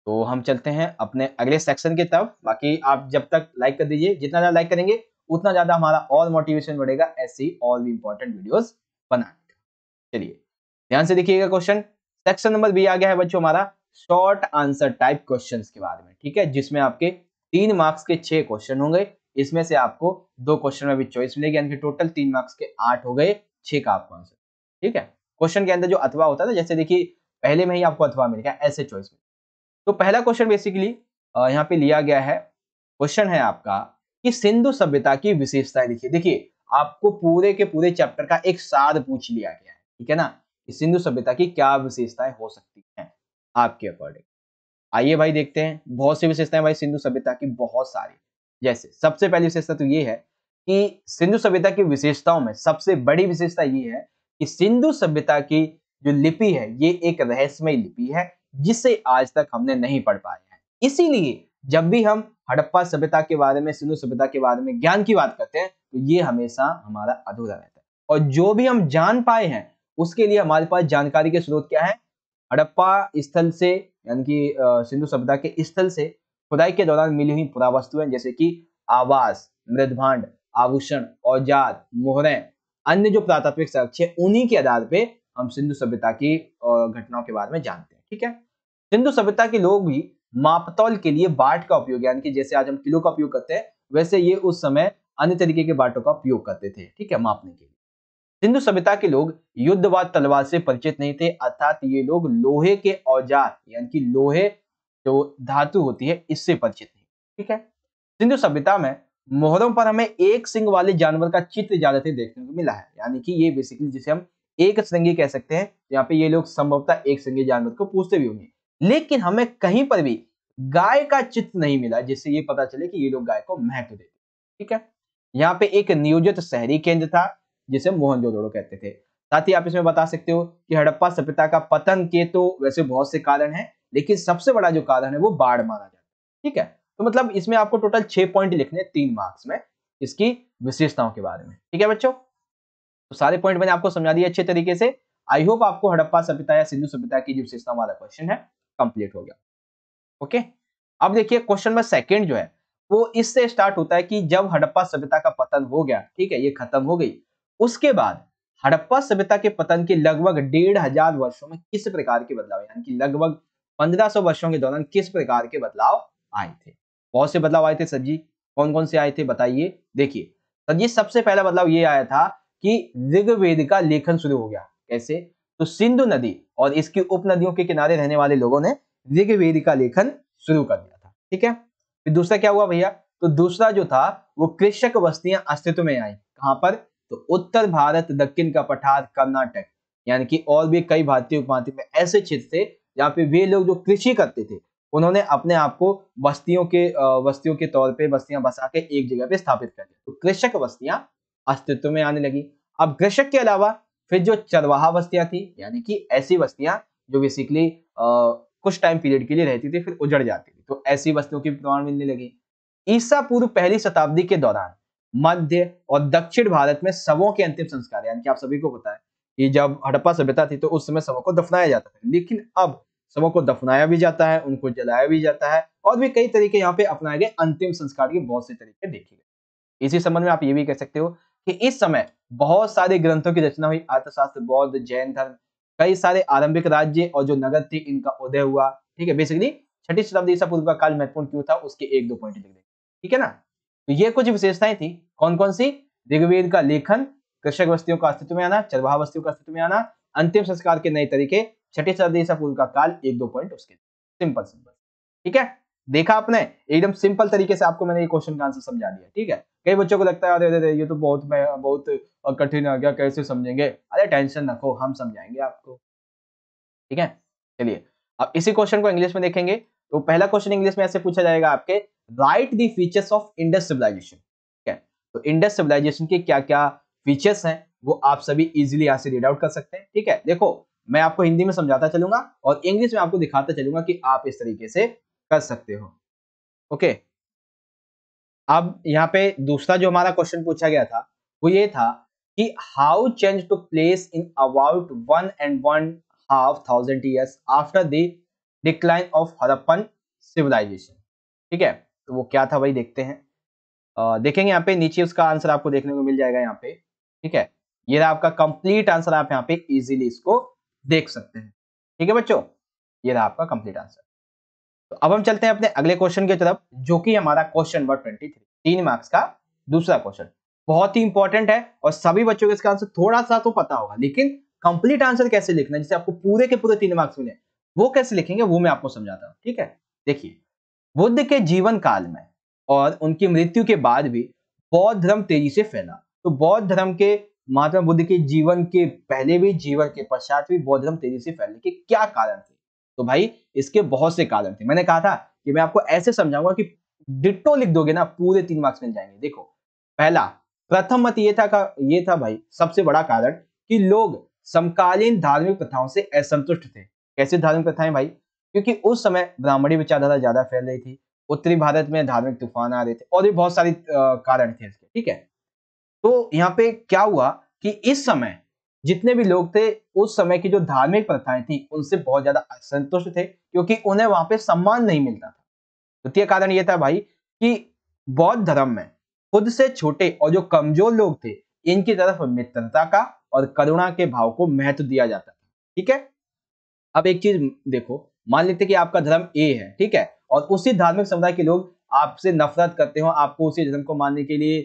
तो हम चलते हैं अपने अगले सेक्शन की तरफ बाकी आप जब तक लाइक कर दीजिए जितना ज़्यादा लाइक करेंगे उतना ज़्यादा हमारा और मोटिवेशन बढ़ेगा ऐसी और भी इंपॉर्टेंट वीडियोस बनाने का चलिए ध्यान से देखिएगा क्वेश्चन सेक्शन नंबर बी आ गया है बच्चों हमारा शॉर्ट आंसर टाइप क्वेश्चन के बारे में ठीक है जिसमें आपके तीन मार्क्स के छह क्वेश्चन होंगे इसमें से आपको दो क्वेश्चन में भी चॉइस मिलेगी यानी कि टोटल तीन मार्क्स के आठ हो गए छह का आपको आंसर ठीक है क्वेश्चन के अंदर जो अथवा होता है ना जैसे देखिए पहले में ही आपको अथवा मिलेगा ऐसे चॉइस में तो पहला क्वेश्चन बेसिकली यहाँ पे लिया गया है क्वेश्चन है आपका कि सिंधु सभ्यता की विशेषताएं लिखिए देखिए आपको पूरे के पूरे चैप्टर का एक साथ पूछ लिया गया है ठीक है ना कि सिंधु सभ्यता की क्या विशेषताएं हो सकती हैं आपके अकॉर्डिंग आइए भाई देखते हैं बहुत सी विशेषताएं भाई सिंधु सभ्यता की बहुत सारी जैसे सबसे पहली विशेषता तो ये है कि सिंधु सभ्यता की विशेषताओं में सबसे बड़ी विशेषता ये है कि सिंधु सभ्यता की जो लिपि है ये एक रहस्यमय लिपि है जिसे आज तक हमने नहीं पढ़ पाए हैं इसीलिए जब भी हम हड़प्पा सभ्यता के बारे में सिंधु सभ्यता के बारे में ज्ञान की बात करते हैं तो ये हमेशा हमारा अधूरा रहता है और जो भी हम जान पाए हैं उसके लिए हमारे पास जानकारी के स्रोत क्या है हड़प्पा स्थल से यानी कि सिंधु सभ्यता के स्थल से खुदाई के दौरान मिली हुई पुरावस्तुएं जैसे कि आवास मृदभांड आभूषण औजार मोहरें अन्य जो पुरातात्विक साक्ष्य उन्हीं के आधार पर हम सिंधु सभ्यता की घटनाओं के बारे में जानते हैं ठीक है सिंधु सभ्यता के लोग भी मापतौल के लिए बाट का उपयोग यानी कि जैसे आज हम किलो का उपयोग करते हैं वैसे ये उस समय अन्य तरीके के बाटों का उपयोग करते थे ठीक है मापने के लिए सिंधु सभ्यता के लोग युद्ध व तलवार से परिचित नहीं थे अर्थात ये लोग लोहे के औजार यानी कि लोहे जो धातु होती है इससे परिचित नहीं ठीक है सिंधु सभ्यता में मोहरों पर हमें एक सिंग वाले जानवर का चित्र ज्यादातर देखने को मिला है यानी कि ये बेसिकली जिसे हम एक संगी कह सकते हैं यहाँ पे ये लोग संभवतः एक संगी जानवर को पूछते भी होंगे लेकिन हमें कहीं पर भी गाय का चित्र नहीं मिला जिससे ये पता चले कि ये लोग गाय को महत्व देते ठीक है यहाँ पे एक नियोजित शहरी केंद्र था जिसे मोहनजोदड़ो कहते थे साथ ही आप इसमें बता सकते हो कि हड़प्पा सभ्यता का पतन के तो वैसे बहुत से कारण है लेकिन सबसे बड़ा जो कारण है वो बाढ़ माना जाता है ठीक है तो मतलब इसमें आपको टोटल छह पॉइंट लिखने तीन मार्क्स में इसकी विशेषताओं के बारे में ठीक है बच्चों तो सारे पॉइंट मैंने आपको समझा दिया अच्छे तरीके से आई होप आपको हड़प्पा सभ्यता या सिंधु सभ्यता की जो विशेषता वाला क्वेश्चन है कंप्लीट हो गया ओके अब देखिए क्वेश्चन नंबर सेकंड जो है वो इससे स्टार्ट होता है कि जब हड़प्पा सभ्यता का पतन हो गया ठीक है ये खत्म हो गई उसके बाद हड़प्पा सभ्यता के पतन के लगभग डेढ़ हजार वर्षो में किस प्रकार के बदलाव यानी कि लगभग पंद्रह सौ वर्षों के दौरान किस प्रकार के बदलाव आए थे बहुत से बदलाव आए थे सर जी कौन कौन से आए थे बताइए देखिए सर जी सबसे पहला बदलाव ये आया था कि ऋग्वेद का लेखन शुरू हो गया कैसे तो सिंधु नदी और इसकी उपनदियों के किनारे रहने वाले लोगों ने ऋग्वेद का लेखन शुरू कर दिया था ठीक है फिर दूसरा क्या हुआ भैया तो दूसरा जो था वो कृषक बस्तियां अस्तित्व में आई कहां पर तो उत्तर भारत दक्षिण का पठार कर्नाटक यानी कि और भी कई भारतीय उपमांति में ऐसे क्षेत्र थे जहाँ पे वे लोग जो कृषि करते थे उन्होंने अपने आप को बस्तियों के बस्तियों के तौर पे बस्तियां बसा के एक जगह पे स्थापित कर दिया तो कृषक बस्तियां अस्तित्व में आने लगी अब कृषक के अलावा फिर जो चरवाहा बस्तियां थी यानी कि ऐसी बस्तियां जो बेसिकली कुछ टाइम पीरियड के लिए रहती थी फिर उजड़ जाती थी तो ऐसी बस्तियों की प्रमाण मिलने लगी ईसा पूर्व पहली शताब्दी के दौरान मध्य और दक्षिण भारत में सबों के अंतिम संस्कार यानी कि आप सभी को पता है कि जब हड़प्पा सभ्यता थी तो उस समय सबों को दफनाया जाता था लेकिन अब सबों को दफनाया भी जाता है उनको जलाया भी जाता है और भी कई तरीके यहाँ पे अपनाए गए अंतिम संस्कार के बहुत से तरीके देखे गए इसी संबंध में आप ये भी कह सकते हो कि इस समय बहुत सारे ग्रंथों की रचना हुई अर्थशास्त्र बौद्ध जैन धर्म कई सारे आरंभिक राज्य और जो नगर थे इनका उदय हुआ ठीक है बेसिकली छठी शताब्दी ईसा पूर्व का काल महत्वपूर्ण क्यों था उसके एक दो पॉइंट लिख देंगे ठीक है ना तो ये कुछ विशेषताएं थी कौन कौन सी ऋग्वेद का लेखन कृषक वस्तियों का अस्तित्व में आना चरवाहा वस्तियों का अस्तित्व में आना अंतिम संस्कार के नए तरीके छठी शताब्दी ईसा पूर्व का काल एक दो पॉइंट उसके सिंपल सिंपल ठीक है देखा आपने एकदम सिंपल तरीके से आपको मैंने ये क्वेश्चन का आंसर समझा दिया ठीक है कई बच्चों को लगता है अरे ये तो बहुत मैं बहुत कठिन आ गया कैसे समझेंगे अरे टेंशन रखो हम समझाएंगे आपको ठीक है चलिए अब इसी क्वेश्चन को इंग्लिश में देखेंगे तो पहला क्वेश्चन इंग्लिश में ऐसे पूछा जाएगा आपके write the features of Indus civilisation ठीक है तो इंडस सिविलाइजेशन के क्या क्या फीचर्स हैं वो आप सभी इजिली यहाँ से रीड आउट कर सकते हैं ठीक है देखो मैं आपको हिंदी में समझाता चलूंगा और इंग्लिश में आपको दिखाता चलूंगा कि आप इस तरीके से कर सकते हो ओके अब यहाँ पे दूसरा जो हमारा क्वेश्चन पूछा गया था वो ये था कि how change to place in about one and one half thousand years after the decline of Harappan civilisation ठीक है तो वो क्या था वही देखते हैं आ, देखेंगे यहाँ पे नीचे उसका आंसर आपको देखने को मिल जाएगा यहाँ पे ठीक है ये रहा आपका कंप्लीट आंसर आप यहाँ पे इजीली इसको देख सकते हैं ठीक है बच्चों ये रहा आपका कंप्लीट आंसर तो अब हम चलते हैं अपने अगले क्वेश्चन की तरफ जो कि हमारा क्वेश्चन नंबर ट्वेंटी थ्री तीन मार्क्स का दूसरा क्वेश्चन बहुत ही इंपॉर्टेंट है और सभी बच्चों को इसका आंसर थोड़ा सा तो पता होगा लेकिन कंप्लीट आंसर कैसे लिखना जिसे आपको पूरे के पूरे तीन मार्क्स मिले वो कैसे लिखेंगे वो मैं आपको समझाता हूँ ठीक है देखिए बुद्ध के जीवन काल में और उनकी मृत्यु के बाद भी बौद्ध धर्म तेजी से फैला तो बौद्ध धर्म के महात्मा बुद्ध के जीवन के पहले भी जीवन के पश्चात भी बौद्ध धर्म तेजी से फैलने के क्या कारण थे तो भाई इसके बहुत से कारण थे मैंने कहा था कि मैं आपको ऐसे समझाऊंगा कि डिट्टो लिख दोगे ना पूरे तीन मार्क्स मिल जाएंगे देखो पहला प्रथम मत ये था का ये था भाई सबसे बड़ा कारण कि लोग समकालीन धार्मिक प्रथाओं से असंतुष्ट थे कैसे धार्मिक प्रथाएं भाई क्योंकि उस समय ब्राह्मणी विचारधारा ज्यादा फैल रही थी उत्तरी भारत में धार्मिक तूफान आ रहे थे और भी बहुत सारे कारण थे इसके ठीक है तो यहाँ पे क्या हुआ कि इस समय जितने भी लोग थे उस समय की जो धार्मिक प्रथाएं थी उनसे बहुत ज्यादा असंतुष्ट थे क्योंकि उन्हें वहां पे सम्मान नहीं मिलता था द्वितीय कारण यह था भाई कि बौद्ध धर्म में खुद से छोटे और जो कमजोर लोग थे इनकी तरफ मित्रता का और करुणा के भाव को महत्व दिया जाता था ठीक है अब एक चीज देखो मान लेते कि आपका धर्म ए है ठीक है और उसी धार्मिक समुदाय के लोग आपसे नफरत करते हो आपको उसी धर्म को मानने के लिए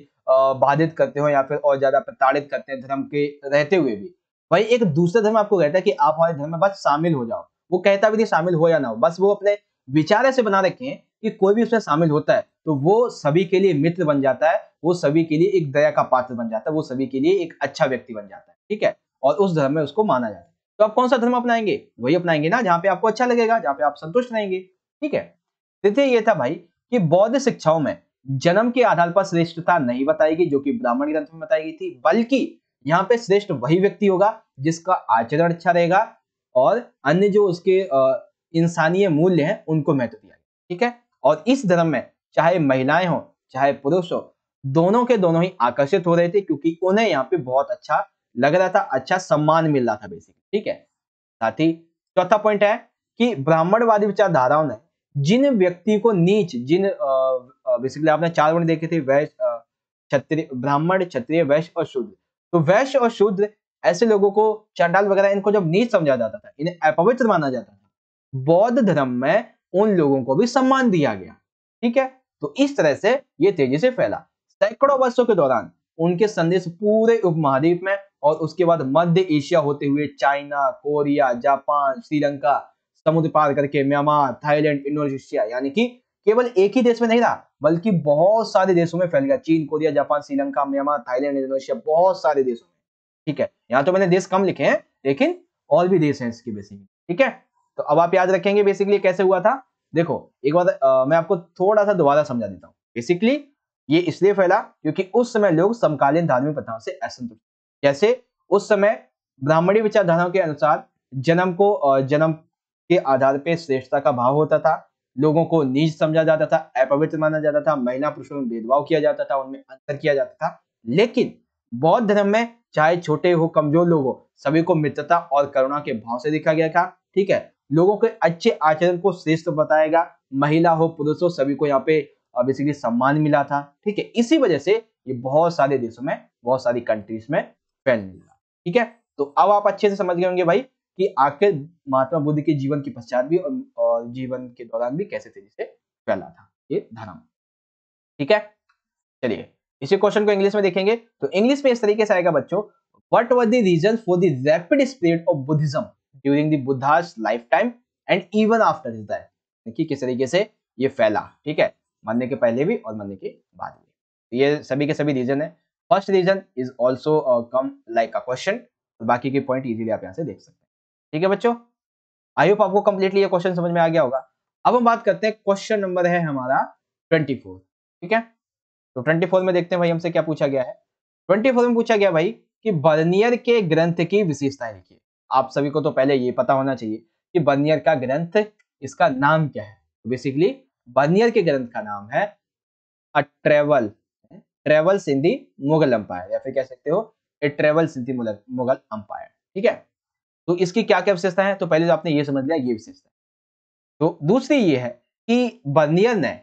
बाधित करते हो या फिर और ज्यादा प्रताड़ित करते हैं धर्म के रहते हुए भी वही एक दूसरा धर्म आपको कहता है कि आप हमारे धर्म में बस शामिल हो जाओ वो कहता भी नहीं शामिल हो या ना हो बस वो अपने विचार ऐसे बना रखे हैं कि कोई भी उसमें शामिल होता है तो वो सभी के लिए मित्र बन जाता है वो सभी के लिए एक दया का पात्र बन जाता है वो सभी के लिए एक अच्छा व्यक्ति बन जाता है ठीक है और उस धर्म में उसको माना जाता है तो आप कौन सा धर्म अपनाएंगे वही अपनाएंगे ना जहाँ पे आपको अच्छा लगेगा जहाँ पे आप संतुष्ट रहेंगे ठीक है तृतीय ये था भाई कि बौद्ध शिक्षाओं में जन्म के आधार पर श्रेष्ठता नहीं बताई गई जो कि ब्राह्मण ग्रंथ में बताई गई थी बल्कि यहाँ पे श्रेष्ठ वही व्यक्ति होगा जिसका आचरण अच्छा रहेगा और अन्य जो उसके इंसानीय मूल्य हैं उनको महत्व दिया ठीक है और इस धर्म में चाहे महिलाएं हो चाहे पुरुष हो दोनों के दोनों ही आकर्षित हो रहे थे क्योंकि उन्हें यहाँ पे बहुत अच्छा लग रहा था अच्छा सम्मान मिल रहा था बेसिकली ठीक है साथ ही चौथा पॉइंट है कि ब्राह्मणवादी विचारधाराओं ने जिन व्यक्ति को नीच जिन बेसिकली आपने चार वर्ण देखे थे वैश्य क्षत्रिय ब्राह्मण क्षत्रिय वैश्य और शूद्र तो वैश्य और शूद्र ऐसे लोगों को चंडाल वगैरह इनको जब नीच समझा जाता था इन्हें अपवित्र माना जाता था बौद्ध धर्म में उन लोगों को भी सम्मान दिया गया ठीक है तो इस तरह से ये तेजी से फैला सैकड़ों वर्षों के दौरान उनके संदेश पूरे उपमहाद्वीप में और उसके बाद मध्य एशिया होते हुए चाइना कोरिया जापान श्रीलंका समुद्र पार करके म्यांमार थाईलैंड इंडोनेशिया यानी कि केवल एक ही देश में नहीं रहा बल्कि बहुत सारे देशों में फैल गया चीन Korea Japan Sri Lanka Myanmar Thailand Indonesia बहुत सारे देशों में ठीक है यहाँ तो मैंने देश कम लिखे हैं लेकिन और भी देश हैं इसके बेसिकली ठीक है तो अब आप याद रखेंगे बेसिकली कैसे हुआ था देखो एक बार मैं आपको थोड़ा सा दोबारा समझा देता हूँ बेसिकली ये इसलिए फैला क्योंकि उस समय लोग समकालीन धार्मिक प्रथाओं से असंतुष्ट जैसे उस समय ब्राह्मणी विचारधाराओं के अनुसार जन्म को जन्म के आधार पर श्रेष्ठता का भाव होता था लोगों को नीच समझा जाता था अपवित्र माना जाता था महिला पुरुषों में भेदभाव किया जाता था उनमें अंतर किया जाता था लेकिन बौद्ध धर्म में चाहे छोटे हो कमजोर लोग हो सभी को मित्रता और करुणा के भाव से देखा गया था ठीक है लोगों के अच्छे आचरण को श्रेष्ठ बताएगा महिला हो पुरुष हो सभी को यहाँ पे बेसिकली सम्मान मिला था ठीक है इसी वजह से ये बहुत सारे देशों में बहुत सारी कंट्रीज में फैल मिला ठीक है तो अब आप अच्छे से समझ गए होंगे भाई कि आखिर महात्मा बुद्ध के जीवन के पश्चात भी और जीवन के दौरान भी कैसे तेजी से फैला था ये धर्म ठीक है चलिए इसी क्वेश्चन को इंग्लिश में देखेंगे तो इंग्लिश में इस तरीके से आएगा बच्चों what were the reason for the rapid spread of Buddhism during the Buddha's life time and even after is that देखिए किस तरीके से ये फैला ठीक है मरने के पहले भी और मरने के बाद भी तो ये सभी के सभी रीजन है first reason is also come like a question बाकी के पॉइंट इजीली आप यहाँ से देख सकते हैं ठीक है बच्चों आई होप आपको कंप्लीटली ये क्वेश्चन समझ में आ गया होगा अब हम बात करते हैं क्वेश्चन नंबर है हमारा ट्वेंटी ठीक है तो ट्वेंटी में देखते हैं भाई हमसे क्या पूछा गया है ट्वेंटी में पूछा गया भाई कि बर्नियर के ग्रंथ की विशेषताएं लिखिए आप सभी को तो पहले ये पता होना चाहिए कि बर्नियर का ग्रंथ इसका नाम क्या है तो बेसिकली बर्नियर के ग्रंथ का नाम है a travel travels in the Mughal empire या फिर कह सकते हो a travels in the Mughal empire ठीक है तो इसकी क्या क्या विशेषता है तो पहले जो तो आपने ये समझ लिया ये विशेषता तो दूसरी ये है कि बर्नियर ने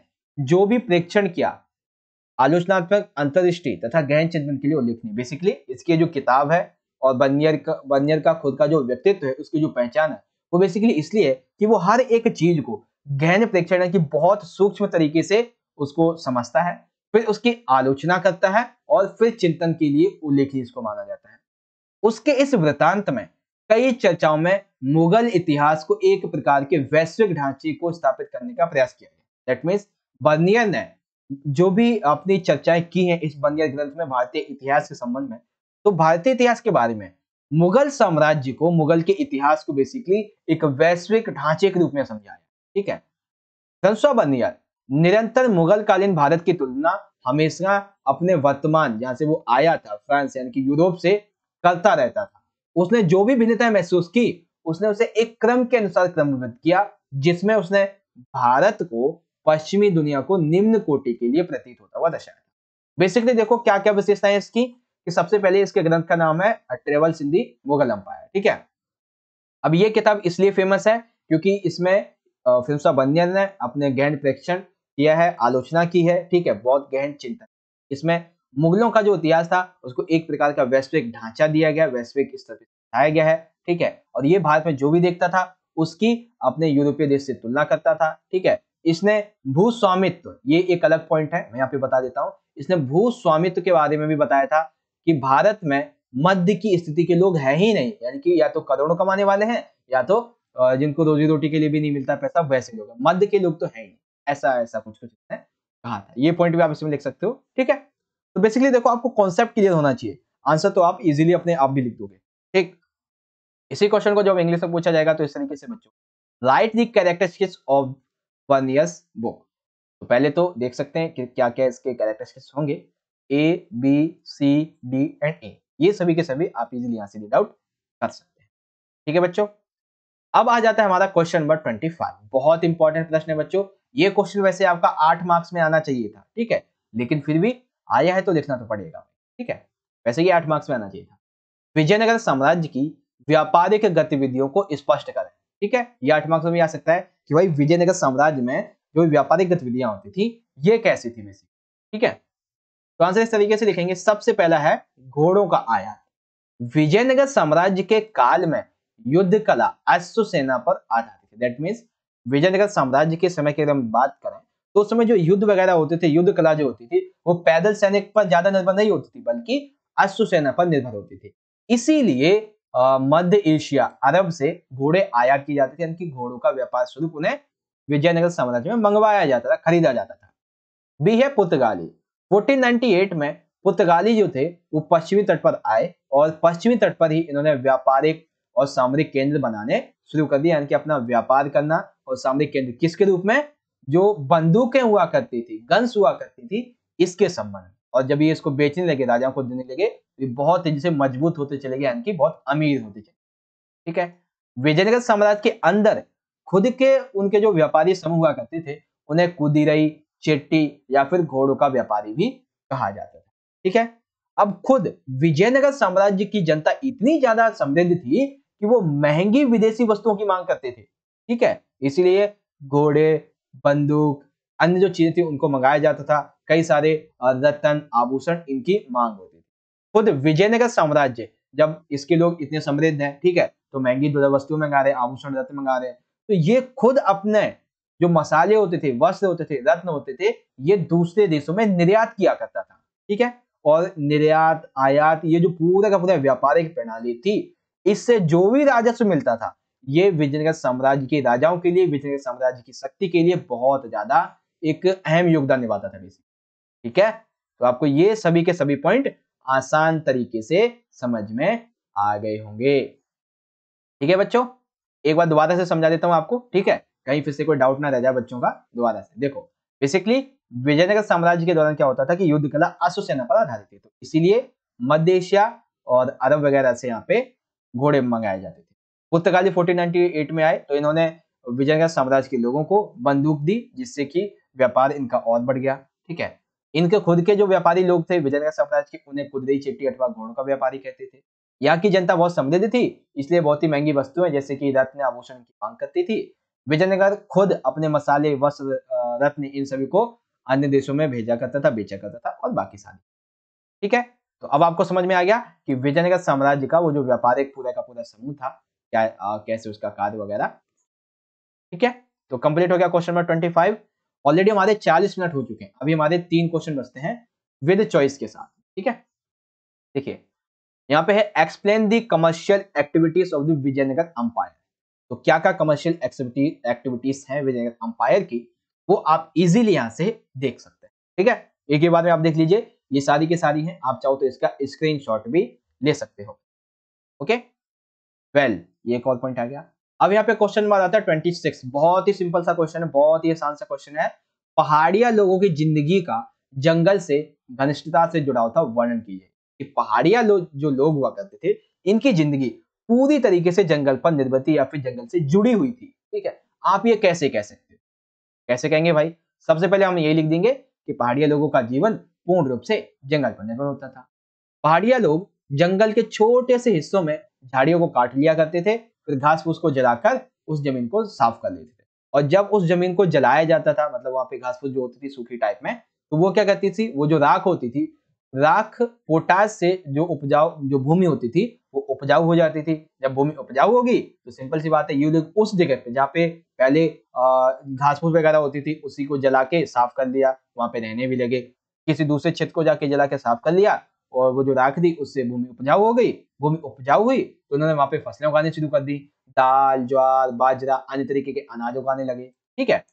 जो भी प्रेक्षण किया आलोचनात्मक अंतरदृष्टि तथा गहन चिंतन के लिए उल्लेखनीय बेसिकली इसकी जो किताब है और बर्नियर का बर्नियर का खुद का जो व्यक्तित्व है उसकी जो पहचान है वो बेसिकली इसलिए कि वो हर एक चीज को गहन प्रेक्षण की बहुत सूक्ष्म तरीके से उसको समझता है फिर उसकी आलोचना करता है और फिर चिंतन के लिए उल्लेखनीय इसको माना जाता है उसके इस वृतांत में कई चर्चाओं में मुगल इतिहास को एक प्रकार के वैश्विक ढांचे को स्थापित करने का प्रयास किया गया दैट मीन्स बर्नियर ने जो भी अपनी चर्चाएं की हैं इस बर्नियर ग्रंथ में भारतीय इतिहास के संबंध में तो भारतीय इतिहास के बारे में मुगल साम्राज्य को मुगल के इतिहास को बेसिकली एक वैश्विक ढांचे के रूप में समझाया ठीक है रनसुआ बर्नियर निरंतर मुगल कालीन भारत की तुलना हमेशा अपने वर्तमान जहां से वो आया था फ्रांस यानी कि यूरोप से करता रहता था उसने जो भी भिन्नताएं महसूस की उसने उसे एक क्रम के अनुसार क्रमबद्ध किया जिसमें उसने भारत को पश्चिमी दुनिया को निम्न कोटि के लिए प्रतीत होता हुआ दर्शाया बेसिकली देखो क्या क्या विशेषताएं इसकी कि सबसे पहले इसके ग्रंथ का नाम है ट्रेवल सिंधी मुगल अंपायर ठीक है अब ये किताब इसलिए फेमस है क्योंकि इसमें फिल्म बंदियन ने अपने गहन प्रेक्षण किया है आलोचना की है ठीक है बहुत गहन चिंतन इसमें मुगलों का जो इतिहास था उसको एक प्रकार का वैश्विक ढांचा दिया गया वैश्विक स्तर पर दिखाया गया है ठीक है और ये भारत में जो भी देखता था उसकी अपने यूरोपीय देश से तुलना करता था ठीक है इसने भू स्वामित्व ये एक अलग पॉइंट है मैं यहाँ पे बता देता हूँ इसने भू स्वामित्व के बारे में भी बताया था कि भारत में मध्य की स्थिति के लोग है ही नहीं यानी कि या तो करोड़ों कमाने वाले हैं या तो जिनको रोजी रोटी के लिए भी नहीं मिलता पैसा वैसे लोग मध्य के लोग तो है ही नहीं ऐसा ऐसा कुछ कुछ कहा था ये पॉइंट भी आप इसमें लिख सकते हो ठीक है तो बेसिकली देखो आपको कॉन्सेप्ट क्लियर होना चाहिए आंसर तो आप इजिली अपने आप भी लिख दोगे ठीक इसी क्वेश्चन को जब इंग्लिश में पूछा जाएगा तो इस तरीके से बच्चों write the characteristics of one years book तो पहले तो देख सकते हैं कि क्या क्या इसके कैरेक्टरिस्टिक्स होंगे A B C D and A ये सभी के सभी आप इजिली यहाँ से रीड आउट कर सकते हैं ठीक है बच्चों अब आ जाता है हमारा क्वेश्चन नंबर ट्वेंटी फाइव बहुत इंपॉर्टेंट प्रश्न है बच्चों ये क्वेश्चन वैसे आपका आठ मार्क्स में आना चाहिए था ठीक है लेकिन फिर भी आया है तो लिखना तो पड़ेगा ठीक है वैसे ही आठ मार्क्स में आना चाहिए था विजयनगर साम्राज्य की व्यापारिक गतिविधियों को स्पष्ट करें ठीक है ये आठ मार्क्स में भी आ सकता है कि भाई विजयनगर साम्राज्य में जो व्यापारिक गतिविधियां होती थी ये कैसी थी वैसे ठीक है तो आंसर इस तरीके से लिखेंगे सबसे पहला है घोड़ों का आया विजयनगर साम्राज्य के काल में युद्ध कला अश्व सेना पर आधारित दैट मीन्स विजयनगर साम्राज्य के समय की अगर हम बात करें तो उस समय जो युद्ध वगैरह होते थे युद्ध कला जो होती थी वो पैदल सैनिक पर ज्यादा निर्भर नहीं होती थी बल्कि अश्व सेना पर निर्भर होती थी इसीलिए मध्य एशिया अरब से घोड़े आयात किए जाते थे यानी कि घोड़ों का व्यापार स्वरूप उन्हें विजयनगर साम्राज्य में मंगवाया जाता था खरीदा जाता था बी है पुर्तगाली फोर्टीन में पुर्तगाली जो थे वो पश्चिमी तट पर आए और पश्चिमी तट पर ही इन्होंने व्यापारिक और सामरिक केंद्र बनाने शुरू कर दिया यानी कि अपना व्यापार करना और सामरिक केंद्र किसके रूप में जो बंदूकें हुआ करती थी गन्स हुआ करती थी इसके संबंध और जब ये इसको बेचने लगे राजाओं को देने लगे तो ये बहुत तेजी से मजबूत होते चले गए यानी कि बहुत अमीर होते चले ठीक है विजयनगर साम्राज्य के अंदर खुद के उनके जो व्यापारी समूह हुआ करते थे उन्हें कुदीरई चेट्टी या फिर घोड़ों का व्यापारी भी कहा जाता था ठीक है अब खुद विजयनगर साम्राज्य की जनता इतनी ज्यादा समृद्ध थी कि वो महंगी विदेशी वस्तुओं की मांग करते थे ठीक है इसीलिए घोड़े बंदूक अन्य जो चीजें थी उनको मंगाया जाता था कई सारे रतन आभूषण इनकी मांग होती थी खुद विजयनगर साम्राज्य जब इसके लोग इतने समृद्ध हैं ठीक है तो महंगी दुर्लभ वस्तु मंगा रहे आभूषण रत्न मंगा रहे हैं तो ये खुद अपने जो मसाले होते थे वस्त्र होते थे रत्न होते थे ये दूसरे देशों में निर्यात किया करता था ठीक है और निर्यात आयात ये जो पूरा का पूरा व्यापारिक प्रणाली थी इससे जो भी राजस्व मिलता था ये विजयनगर साम्राज्य के राजाओं के लिए विजयनगर साम्राज्य की शक्ति के लिए बहुत ज्यादा एक अहम योगदान निभाता था बेसिकली ठीक है तो आपको ये सभी के सभी पॉइंट आसान तरीके से समझ में आ गए होंगे ठीक है बच्चों एक बार दोबारा से समझा देता हूँ आपको ठीक है कहीं फिर से कोई डाउट ना रह जाए बच्चों का दोबारा से देखो बेसिकली विजयनगर साम्राज्य के दौरान क्या होता था कि युद्ध कला अश्व सेना पर आधारित थी तो इसीलिए मध्य एशिया और अरब वगैरह से यहाँ पे घोड़े मंगाए जाते थे पुर्तगाली 1498 में आए तो इन्होंने विजयनगर साम्राज्य के लोगों को बंदूक दी जिससे कि व्यापार इनका और बढ़ गया ठीक है इनके खुद के जो व्यापारी लोग थे विजयनगर साम्राज्य के उन्हें कुदरी चिट्टी अथवा घोड़ों का व्यापारी कहते थे यहाँ की जनता बहुत समृद्ध थी इसलिए बहुत ही महंगी वस्तुएं जैसे कि रत्न आभूषण की मांग करती थी विजयनगर खुद अपने मसाले वस्त्र रत्न इन सभी को अन्य देशों में भेजा करता था बेचा करता था और बाकी सारे ठीक है तो अब आपको समझ में आ गया कि विजयनगर साम्राज्य का वो जो व्यापारिक पूरा का पूरा समूह था क्या आ, कैसे उसका कार्य वगैरह ठीक है तो कंप्लीट हो गया question number twenty five already हमारे चालीस मिनट हो चुके हैं अभी हमारे तीन क्वेश्चन बचते हैं विद चॉइस के साथ ठीक है देखिए यहाँ पे है explain the commercial activities of the Vijayanagar empire तो क्या क्या कमर्शियल एक्टिविटीज हैं विजयनगर अंपायर की वो आप इजीली यहाँ से देख सकते हैं ठीक है एक ही बात में आप देख लीजिए ये सारी के सारी हैं आप चाहो तो इसका स्क्रीनशॉट भी ले सकते हो ओके okay? वेल ये एक और पॉइंट आ गया अब यहाँ पे क्वेश्चन नंबर आता है ट्वेंटी सिक्स बहुत ही सिंपल सा क्वेश्चन है बहुत ही आसान सा क्वेश्चन है पहाड़िया लोगों की जिंदगी का जंगल से घनिष्ठता से जुड़ा होता वर्णन कीजिए कि पहाड़िया लोग जो लोग हुआ करते थे इनकी जिंदगी पूरी तरीके से जंगल पर निर्भर थी या फिर जंगल से जुड़ी हुई थी ठीक है आप ये कैसे कह सकते हो कैसे कहेंगे भाई सबसे पहले हम यही लिख देंगे कि पहाड़िया लोगों का जीवन पूर्ण रूप से जंगल पर निर्भर होता था पहाड़िया लोग जंगल के छोटे से हिस्सों में झाड़ियों को काट लिया करते थे फिर घास फूस को जलाकर उस जमीन को साफ कर लेते थे और जब उस जमीन को जलाया जाता था मतलब वहां पे घास फूस जो होती थी सूखी टाइप में तो वो क्या करती थी वो जो राख होती थी राख पोटास से जो उपजाऊ जो भूमि होती थी वो उपजाऊ हो जाती थी जब भूमि उपजाऊ होगी तो सिंपल सी बात है युद्ध उस जगह पे जहाँ पे पहले घास फूस वगैरह होती थी उसी को जला के साफ कर दिया वहां पे रहने भी लगे किसी दूसरे क्षेत्र को जाके जला के साफ कर लिया और वो जो राख दी उससे भूमि उपजाऊ हो गई भूमि उपजाऊ हुई तो उन्होंने वहां पे फसलें उगानी शुरू कर दी दाल ज्वार बाजरा अन्य तरीके के अनाज उगाने लगे ठीक है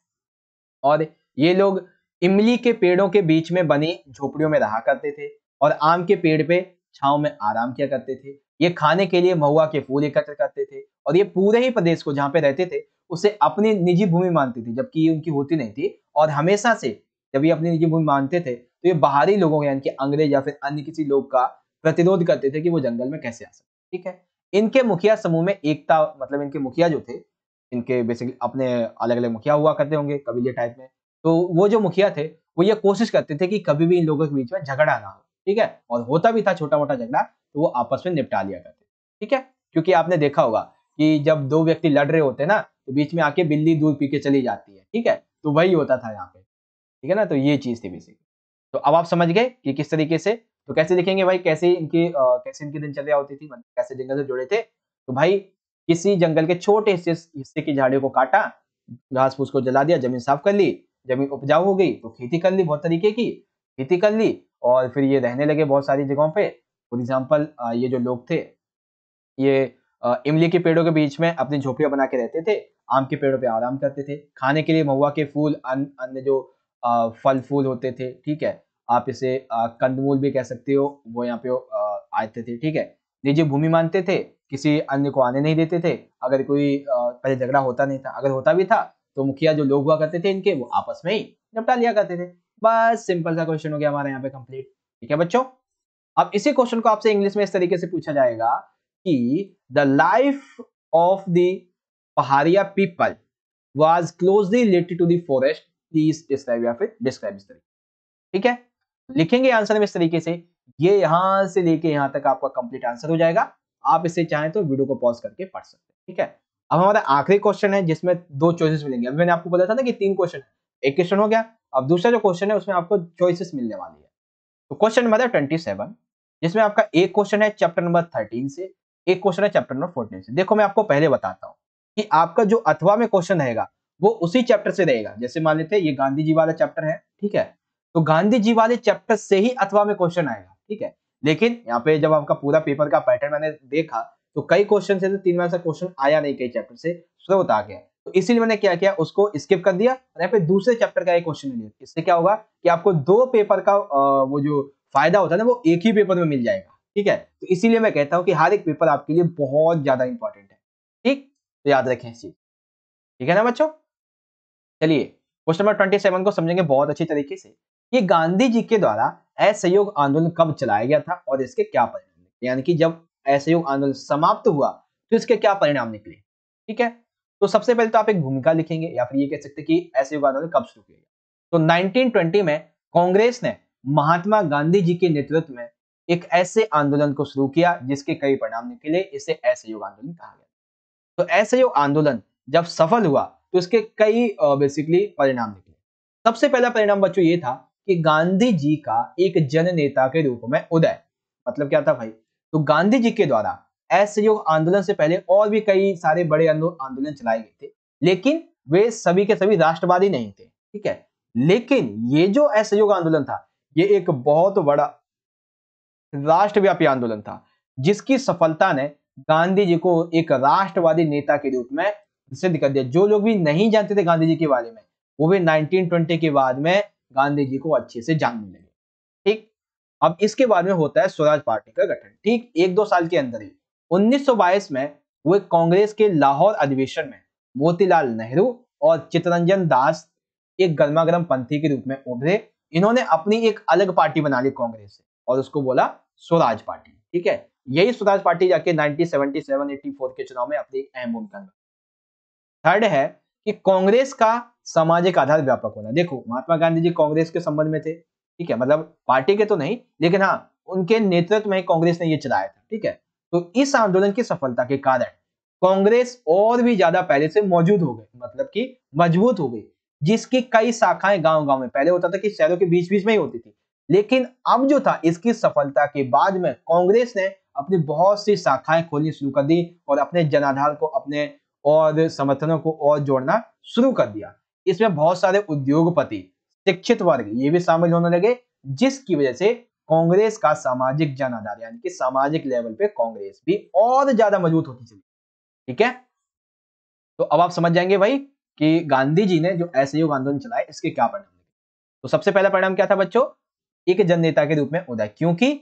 और ये लोग इमली के पेड़ों के बीच में बनी झोपड़ियों में रहा करते थे और आम के पेड़ पे छाव में आराम किया करते थे ये खाने के लिए महुआ के फूल एकत्र करते थे और ये पूरे ही प्रदेश को जहाँ पे रहते थे उसे अपनी निजी भूमि मानती थी जबकि ये उनकी होती नहीं थी और हमेशा से जब ये अपनी निजी भूमि मानते थे तो ये बाहरी लोगों यानी कि अंग्रेज या फिर अन्य किसी लोग का प्रतिरोध करते थे कि वो जंगल में कैसे आ सकते ठीक है इनके मुखिया समूह में एकता मतलब इनके मुखिया जो थे इनके बेसिकली अपने अलग अलग मुखिया हुआ करते होंगे कबीले टाइप में तो वो जो मुखिया थे वो ये कोशिश करते थे कि कभी भी इन लोगों के बीच में झगड़ा ना हो ठीक है और होता भी था छोटा मोटा झगड़ा तो वो आपस में निपटा लिया करते ठीक है क्योंकि आपने देखा होगा कि जब दो व्यक्ति लड़ रहे होते हैं ना तो बीच में आके बिल्ली दूध पी के चली जाती है ठीक है तो वही होता था यहाँ पे ठीक है ना तो ये चीज़ थी बेसिकली तो अब आप समझ गए कि किस तरीके से तो कैसे देखेंगे भाई कैसे इनकी आ, कैसे इनकी दिनचर्या होती थी मतलब कैसे जंगल से जुड़े थे तो भाई किसी जंगल के छोटे हिस्से हिस्से की झाड़ियों को काटा घास फूस को जला दिया जमीन साफ कर ली जमीन उपजाऊ हो गई तो खेती कर ली बहुत तरीके की खेती कर ली और फिर ये रहने लगे बहुत सारी जगहों पे फॉर एग्जाम्पल ये जो लोग थे ये इमली के पेड़ों के बीच में अपनी झोपड़ियां बना के रहते थे आम के पेड़ों पे आराम करते थे खाने के लिए महुआ के फूल अन्य अन्य जो फल फूल होते थे ठीक है आप इसे कंदमूल भी कह सकते हो वो यहाँ पे आते थे ठीक है निजी भूमि मानते थे किसी अन्य को आने नहीं देते थे अगर कोई पहले झगड़ा होता नहीं था अगर होता भी था तो मुखिया जो लोग हुआ करते थे इनके वो आपस में ही निपटा लिया करते थे बस सिंपल सा क्वेश्चन हो गया हमारे यहाँ पे कंप्लीट ठीक है बच्चों अब इसी क्वेश्चन को आपसे इंग्लिश में इस तरीके से पूछा जाएगा कि the life of the Paharia people was closely related to the forest please describe या फिर डिस्क्राइब इस तरीके ठीक है लिखेंगे आंसर में इस तरीके से ये यहां से लेके यहां तक आपका कंप्लीट आंसर हो जाएगा आप इसे चाहें तो वीडियो को पॉज करके पढ़ सकते हैं ठीक है अब हमारा आखिरी क्वेश्चन है जिसमें दो चॉइसेस मिलेंगे अभी मैंने आपको बताया था ना कि तीन क्वेश्चन है एक क्वेश्चन हो गया अब दूसरा जो क्वेश्चन है उसमें आपको चॉइसेस मिलने वाली है तो क्वेश्चन नंबर है ट्वेंटी सेवन जिसमें आपका एक क्वेश्चन है चैप्टर नंबर थर्टीन से एक क्वेश्चन है चैप्टर नंबर फोर्टीन से देखो मैं आपको पहले बताता हूँ कि आपका जो अथवा में क्वेश्चन रहेगा वो उसी चैप्टर से रहेगा जैसे मान लेते हैं ये गांधी जी वाला चैप्टर है ठीक है तो गांधी जी वाले चैप्टर से ही अथवा में क्वेश्चन आएगा ठीक है लेकिन यहाँ पे जब आपका पूरा पेपर का पैटर्न मैंने देखा तो कई क्वेश्चन से तो तीन बार क्वेश्चन आया नहीं कई चैप्टर से स्रोत तो आ गया तो इसीलिए मैंने क्या किया उसको स्किप कर दिया और यहाँ पे दूसरे चैप्टर का एक क्वेश्चन लिया इससे क्या होगा कि आपको दो पेपर का वो जो फायदा होता है ना वो एक ही पेपर में मिल जाएगा ठीक है तो इसीलिए मैं कहता हूँ कि हर एक पेपर आपके लिए बहुत ज्यादा इंपॉर्टेंट है ठीक तो याद रखें इस चीज ठीक है ना बच्चों चलिए क्वेश्चन नंबर ट्वेंटी सेवन को समझेंगे बहुत अच्छी तरीके से कि गांधी जी के द्वारा असहयोग आंदोलन कब चलाया गया था और इसके क्या परिणाम निकले यानी कि जब असहयोग आंदोलन समाप्त हुआ तो इसके क्या परिणाम निकले ठीक है तो सबसे पहले तो आप एक भूमिका लिखेंगे या फिर ये कह सकते कि असहयोग आंदोलन कब शुरू किया गया तो नाइनटीन में कांग्रेस ने महात्मा गांधी जी के नेतृत्व में एक ऐसे आंदोलन को शुरू किया जिसके कई परिणाम निकले इसे असहयोग आंदोलन कहा गया तो असहयोग आंदोलन जब सफल हुआ तो इसके कई बेसिकली परिणाम निकले सबसे पहला परिणाम बच्चों ये था कि गांधी जी का एक जन नेता के रूप में उदय मतलब क्या था भाई तो गांधी जी के द्वारा असहयोग आंदोलन से पहले और भी कई सारे बड़े आंदोलन चलाए गए थे लेकिन वे सभी के सभी राष्ट्रवादी नहीं थे ठीक है लेकिन ये जो असहयोग आंदोलन था ये एक बहुत बड़ा राष्ट्रव्यापी आंदोलन था जिसकी सफलता ने गांधी जी को एक राष्ट्रवादी नेता के रूप में से दिखा दिया जो लोग भी नहीं जानते थे गांधी जी के बारे में वो भी 1920 के बाद में गांधी जी को अच्छे से जानने लगे ठीक अब इसके बाद में होता है स्वराज पार्टी का गठन ठीक एक दो साल के अंदर ही 1922 में वे कांग्रेस के लाहौर अधिवेशन में मोतीलाल नेहरू और चितरंजन दास एक गर्मागरम पंथी के रूप में उभरे इन्होंने अपनी एक अलग पार्टी बना ली कांग्रेस से और उसको बोला स्वराज पार्टी ठीक है यही स्वराज पार्टी जाके नाइनटीन सेवेंटी के चुनाव में अपनी अहम भूमिका थर्ड है कि कांग्रेस का सामाजिक आधार व्यापक होना देखो महात्मा गांधी जी कांग्रेस के संबंध में थे ठीक है मतलब पार्टी के तो नहीं लेकिन हाँ उनके नेतृत्व में कांग्रेस ने ये चलाया था ठीक है तो इस आंदोलन की सफलता के कारण कांग्रेस और भी ज्यादा पहले से मौजूद हो गई मतलब कि मजबूत हो गई जिसकी कई शाखाएं गांव गांव में पहले होता था कि शहरों के बीच बीच में ही होती थी लेकिन अब जो था इसकी सफलता के बाद में कांग्रेस ने अपनी बहुत सी शाखाएं खोलनी शुरू कर दी और अपने जनाधार को अपने और समर्थनों को और जोड़ना शुरू कर दिया इसमें बहुत सारे उद्योगपति शिक्षित वर्ग ये भी शामिल होने लगे जिसकी वजह से कांग्रेस का सामाजिक जन आधार यानी कि सामाजिक लेवल पे कांग्रेस भी और ज्यादा मजबूत होती चली ठीक है तो अब आप समझ जाएंगे भाई कि गांधी जी ने जो असहयोग आंदोलन चलाए इसके क्या परिणाम तो सबसे पहला परिणाम क्या था बच्चों एक जननेता के रूप में उदय क्योंकि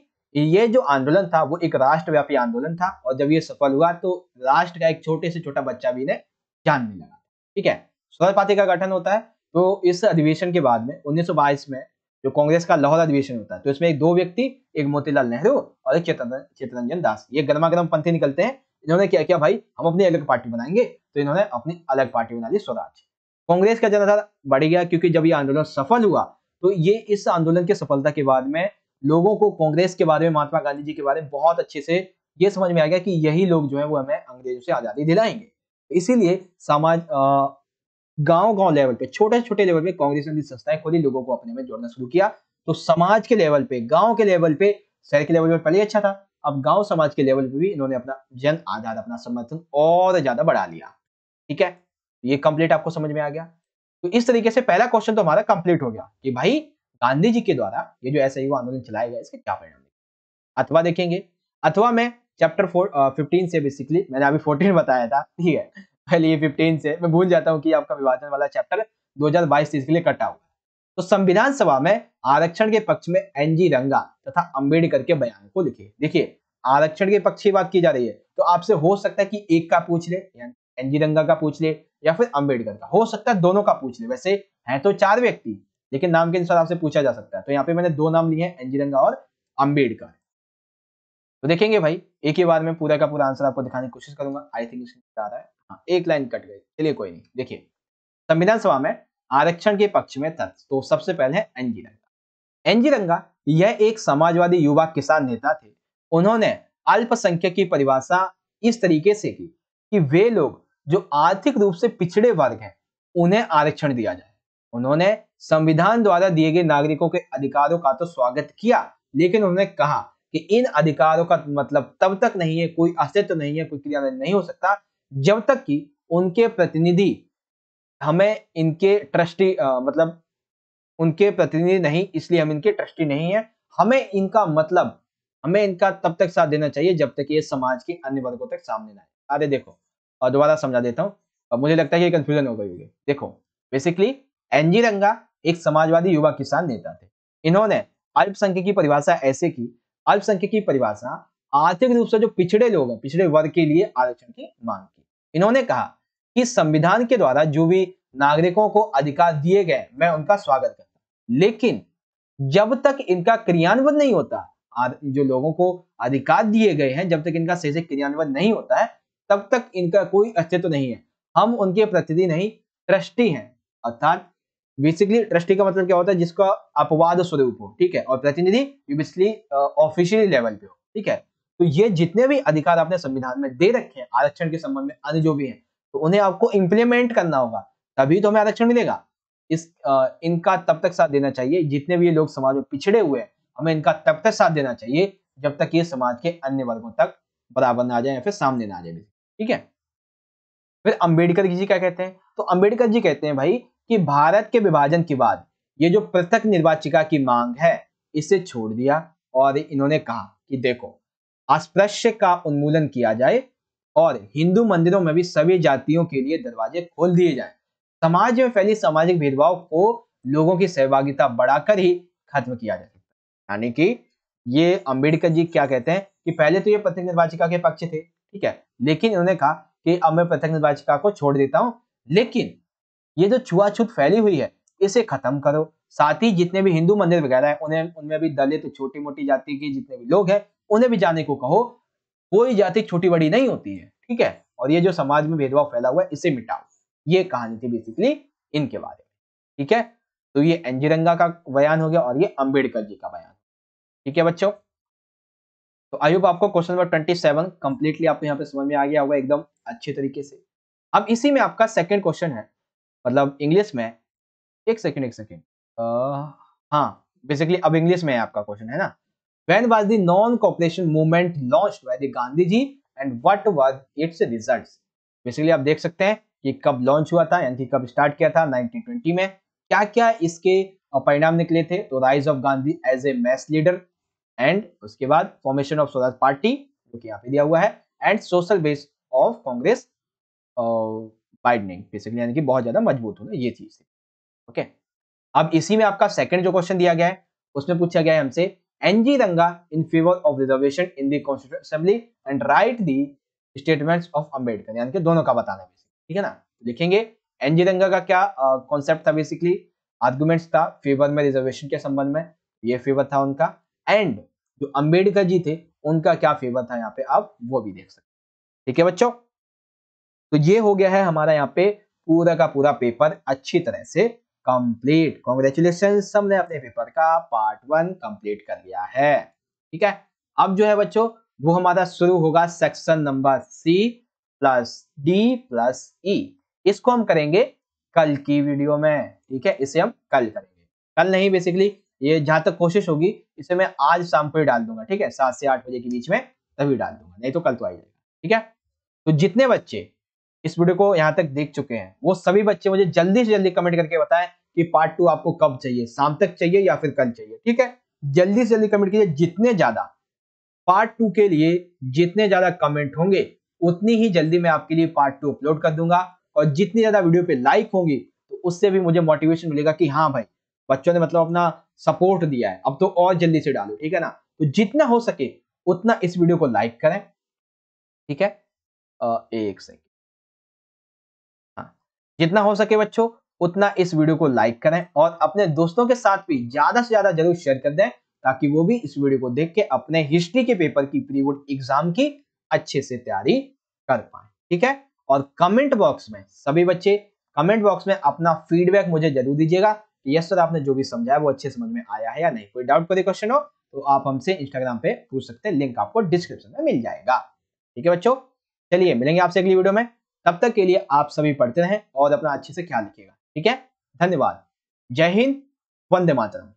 ये जो आंदोलन था वो एक राष्ट्रव्यापी आंदोलन था और जब ये सफल हुआ तो राष्ट्र का एक छोटे से छोटा बच्चा भी इन्हें जानने लगा ठीक है स्वर्ण पार्टी का गठन होता है तो इस अधिवेशन के बाद में उन्नीस में जो कांग्रेस का लाहौर अधिवेशन होता है तो इसमें एक दो व्यक्ति एक मोतीलाल नेहरू और एक चेतरंजन दास ये गर्मा गर्म पंथी निकलते हैं इन्होंने क्या किया भाई हम अपनी अलग पार्टी बनाएंगे तो इन्होंने अपनी अलग पार्टी बना ली स्वराज कांग्रेस का जनाधार बढ़ गया क्योंकि जब ये आंदोलन सफल हुआ तो ये इस आंदोलन की सफलता के बाद में लोगों को कांग्रेस के बारे में महात्मा गांधी जी के बारे में बहुत अच्छे से ये समझ में आ गया कि यही लोग जो है वो हमें अंग्रेजों से आजादी दिलाएंगे इसीलिए समाज गांव गांव लेवल पे छोटे छोटे लेवल पे कांग्रेस ने संस्थाएं खोली लोगों को अपने में जोड़ना शुरू किया तो समाज के लेवल पे गांव के लेवल पे शहर के लेवल पे पहले अच्छा था अब गांव समाज के लेवल पे भी इन्होंने अपना जन आधार अपना समर्थन और ज्यादा बढ़ा लिया ठीक है ये कंप्लीट आपको समझ में आ गया तो इस तरीके से पहला क्वेश्चन तो हमारा कंप्लीट हो गया कि भाई गांधी जी के द्वारा ये जो युवा आंदोलन चलाया गया इसके क्या परिणाम अथवा देखेंगे अथवा मैं चैप्टर फोर फिफ्टीन से बेसिकली मैंने अभी फोर्टीन बताया था ठीक है पहले ये फिफ्टीन से मैं भूल जाता हूँ कि आपका विभाजन वाला चैप्टर दो हजार के लिए कटा हुआ तो संविधान सभा में आरक्षण के पक्ष में एनजी रंगा तथा अंबेडकर के बयान को लिखे देखिए आरक्षण के पक्ष की बात की जा रही है तो आपसे हो सकता है कि एक का पूछ ले एनजी रंगा का पूछ ले या फिर अंबेडकर का हो सकता है दोनों का पूछ ले वैसे है तो चार व्यक्ति लेकिन नाम के अनुसार आपसे पूछा जा सकता है तो यहाँ पे मैंने दो नाम लिए हैं एनजीरंगा और अम्बेडकर तो देखेंगे भाई एक ही बार में पूरा का पूरा आंसर आपको दिखाने की कोशिश करूंगा आई थिंक आ रहा है हाँ एक लाइन कट गई चलिए कोई नहीं देखिए संविधान सभा में आरक्षण के पक्ष में तथ्य तो सबसे पहले है एनजी रंगा एनजी रंगा यह एक समाजवादी युवा किसान नेता थे उन्होंने अल्पसंख्यक की परिभाषा इस तरीके से की कि वे लोग जो आर्थिक रूप से पिछड़े वर्ग हैं उन्हें आरक्षण दिया जाए उन्होंने संविधान द्वारा दिए गए नागरिकों के अधिकारों का तो स्वागत किया लेकिन उन्होंने कहा कि इन अधिकारों का मतलब तब तक नहीं है कोई अस्तित्व तो नहीं है कोई क्रिया नहीं हो सकता जब तक कि उनके प्रतिनिधि हमें इनके ट्रस्टी आ, मतलब उनके प्रतिनिधि नहीं इसलिए हम इनके ट्रस्टी नहीं है हमें इनका मतलब हमें इनका तब तक साथ देना चाहिए जब तक ये समाज के अन्य वर्गों तक सामने ना आए अरे देखो और दोबारा समझा देता हूँ मुझे लगता है कि कंफ्यूजन हो गई होगी देखो बेसिकली एनजी रंगा एक समाजवादी युवा किसान नेता थे इन्होंने अल्पसंख्यक की परिभाषा ऐसे की अल्पसंख्यक की परिभाषा आर्थिक रूप से जो पिछड़े लोग हैं पिछड़े वर्ग के लिए आरक्षण की मांग की इन्होंने कहा कि संविधान के द्वारा जो भी नागरिकों को अधिकार दिए गए मैं उनका स्वागत करता लेकिन जब तक इनका क्रियान्वयन नहीं होता जो लोगों को अधिकार दिए गए हैं जब तक इनका सही से क्रियान्वयन नहीं होता है तब तक इनका कोई अस्तित्व नहीं है हम उनके प्रतिनिधि नहीं ट्रस्टी हैं अर्थात बेसिकली ट्रस्टी का मतलब क्या होता है जिसका अपवाद स्वरूप हो ठीक है और प्रतिनिधि बेसिकली ऑफिशियली लेवल पे हो ठीक है तो ये जितने भी अधिकार आपने संविधान में दे रखे हैं आरक्षण के संबंध में अन्य जो भी हैं तो उन्हें आपको इम्प्लीमेंट करना होगा तभी तो हमें आरक्षण मिलेगा इस आ, uh, इनका तब तक साथ देना चाहिए जितने भी ये लोग समाज में पिछड़े हुए हैं हमें इनका तब तक साथ देना चाहिए जब तक ये समाज के अन्य वर्गों तक बराबर ना आ जाए या फिर सामने ना आ जाए ठीक है फिर अम्बेडकर जी क्या कहते हैं तो अम्बेडकर जी कहते हैं भाई कि भारत के विभाजन के बाद ये जो पृथक निर्वाचिका की मांग है इसे छोड़ दिया और इन्होंने कहा कि देखो अस्पृश्य का उन्मूलन किया जाए और हिंदू मंदिरों में भी सभी जातियों के लिए दरवाजे खोल दिए जाए समाज में फैली सामाजिक भेदभाव को लोगों की सहभागिता बढ़ाकर ही खत्म किया जा सकता यानी कि ये अंबेडकर जी क्या कहते हैं कि पहले तो ये पृथक निर्वाचिका के पक्ष थे ठीक है लेकिन उन्होंने कहा कि अब मैं पृथक निर्वाचिका को छोड़ देता हूं लेकिन ये जो छुआछूत फैली हुई है इसे खत्म करो साथ ही जितने भी हिंदू मंदिर वगैरह है उन्हें उनमें भी दलित छोटी मोटी जाति के जितने भी लोग हैं उन्हें भी जाने को कहो कोई जाति छोटी बड़ी नहीं होती है ठीक है और ये जो समाज में भेदभाव फैला हुआ है इसे मिटाओ ये कहानी थी बेसिकली इनके बारे में ठीक है तो ये एंजीरंगा का बयान हो गया और ये अंबेडकर जी का बयान ठीक है बच्चों तो आयुब आपको question number twenty seven completely आपको यहाँ पे समझ में आ गया होगा एकदम अच्छे तरीके से अब इसी में आपका सेकेंड क्वेश्चन है मतलब इंग्लिश में एक सेकेंड एक सेकेंड हाँ बेसिकली अब इंग्लिश में है आपका क्वेश्चन है ना when was the non cooperation movement launch by the Gandhi ji and what was its results? Basically आप देख सकते हैं कि कब लॉन्च हुआ था यानी कि कब स्टार्ट किया था 1920 में क्या क्या इसके परिणाम निकले थे तो rise of Gandhi as a mass leader and उसके बाद फॉर्मेशन ऑफ स्वराज पार्टी जो कि यहाँ पे दिया हुआ है and social base of Congress widening basically यानी कि बहुत ज्यादा मजबूत होना ये चीज थी ओके अब इसी में आपका सेकंड जो क्वेश्चन दिया गया है उसमें पूछा गया है हमसे N G Ranga in favour of reservation in the constituent assembly and write the statements of Ambedkar यानी कि दोनों का बताना है ठीक है ना लिखेंगे एनजी रंगा का क्या कॉन्सेप्ट था बेसिकली आर्गुमेंट्स था फेवर में रिजर्वेशन के संबंध में ये फेवर था उनका एंड जो अंबेडकर जी थे उनका क्या फेवर था यहाँ पे आप वो भी देख सकते ठीक है बच्चों तो ये हो गया है हमारा यहाँ पे पूरा का पूरा पेपर अच्छी तरह से कंप्लीट कॉन्ग्रेचुलेशन सबने अपने पेपर का पार्ट वन कंप्लीट कर लिया है ठीक है अब जो है बच्चों वो हमारा शुरू होगा section number C plus D plus E इसको हम करेंगे कल की वीडियो में ठीक है इसे हम कल करेंगे कल नहीं बेसिकली ये जहां तक कोशिश होगी इसे मैं आज शाम को ही डाल दूंगा ठीक है सात से आठ बजे के बीच में तभी डाल दूंगा नहीं तो कल तो आ जाएगा ठीक है तो जितने बच्चे इस वीडियो को यहाँ तक देख चुके हैं वो सभी बच्चे मुझे जल्दी से जल्दी कमेंट करके बताएं कि पार्ट टू आपको कब चाहिए शाम तक चाहिए या फिर कल चाहिए ठीक है जल्दी से जल्दी कमेंट कीजिए जितने ज्यादा पार्ट टू के लिए जितने ज्यादा कमेंट होंगे उतनी ही जल्दी मैं आपके लिए पार्ट टू अपलोड कर दूंगा और जितनी ज्यादा वीडियो पे लाइक होंगी तो उससे भी मुझे मोटिवेशन मिलेगा कि हाँ भाई बच्चों ने मतलब अपना सपोर्ट दिया है अब तो और जल्दी से डालो ठीक है ना तो जितना हो सके उतना इस वीडियो को लाइक करें ठीक है एक सेकेंड जितना हो सके बच्चों उतना इस वीडियो को लाइक करें और अपने दोस्तों के साथ भी ज्यादा से ज्यादा जरूर शेयर कर दें ताकि वो भी इस वीडियो को देख के अपने हिस्ट्री के पेपर की प्री बोर्ड एग्जाम की अच्छे से तैयारी कर पाए ठीक है और कमेंट बॉक्स में सभी बच्चे कमेंट बॉक्स में अपना फीडबैक मुझे जरूर दीजिएगा यस सर आपने जो भी समझाया वो अच्छे समझ में आया है या नहीं कोई डाउट कोई क्वेश्चन हो तो आप हमसे इंस्टाग्राम पे पूछ सकते हैं लिंक आपको डिस्क्रिप्शन में मिल जाएगा ठीक है बच्चों चलिए मिलेंगे आपसे अगली वीडियो में तब तक के लिए आप सभी पढ़ते रहें और अपना अच्छे से ख्याल रखिएगा ठीक है धन्यवाद जय हिंद वंदे मातरम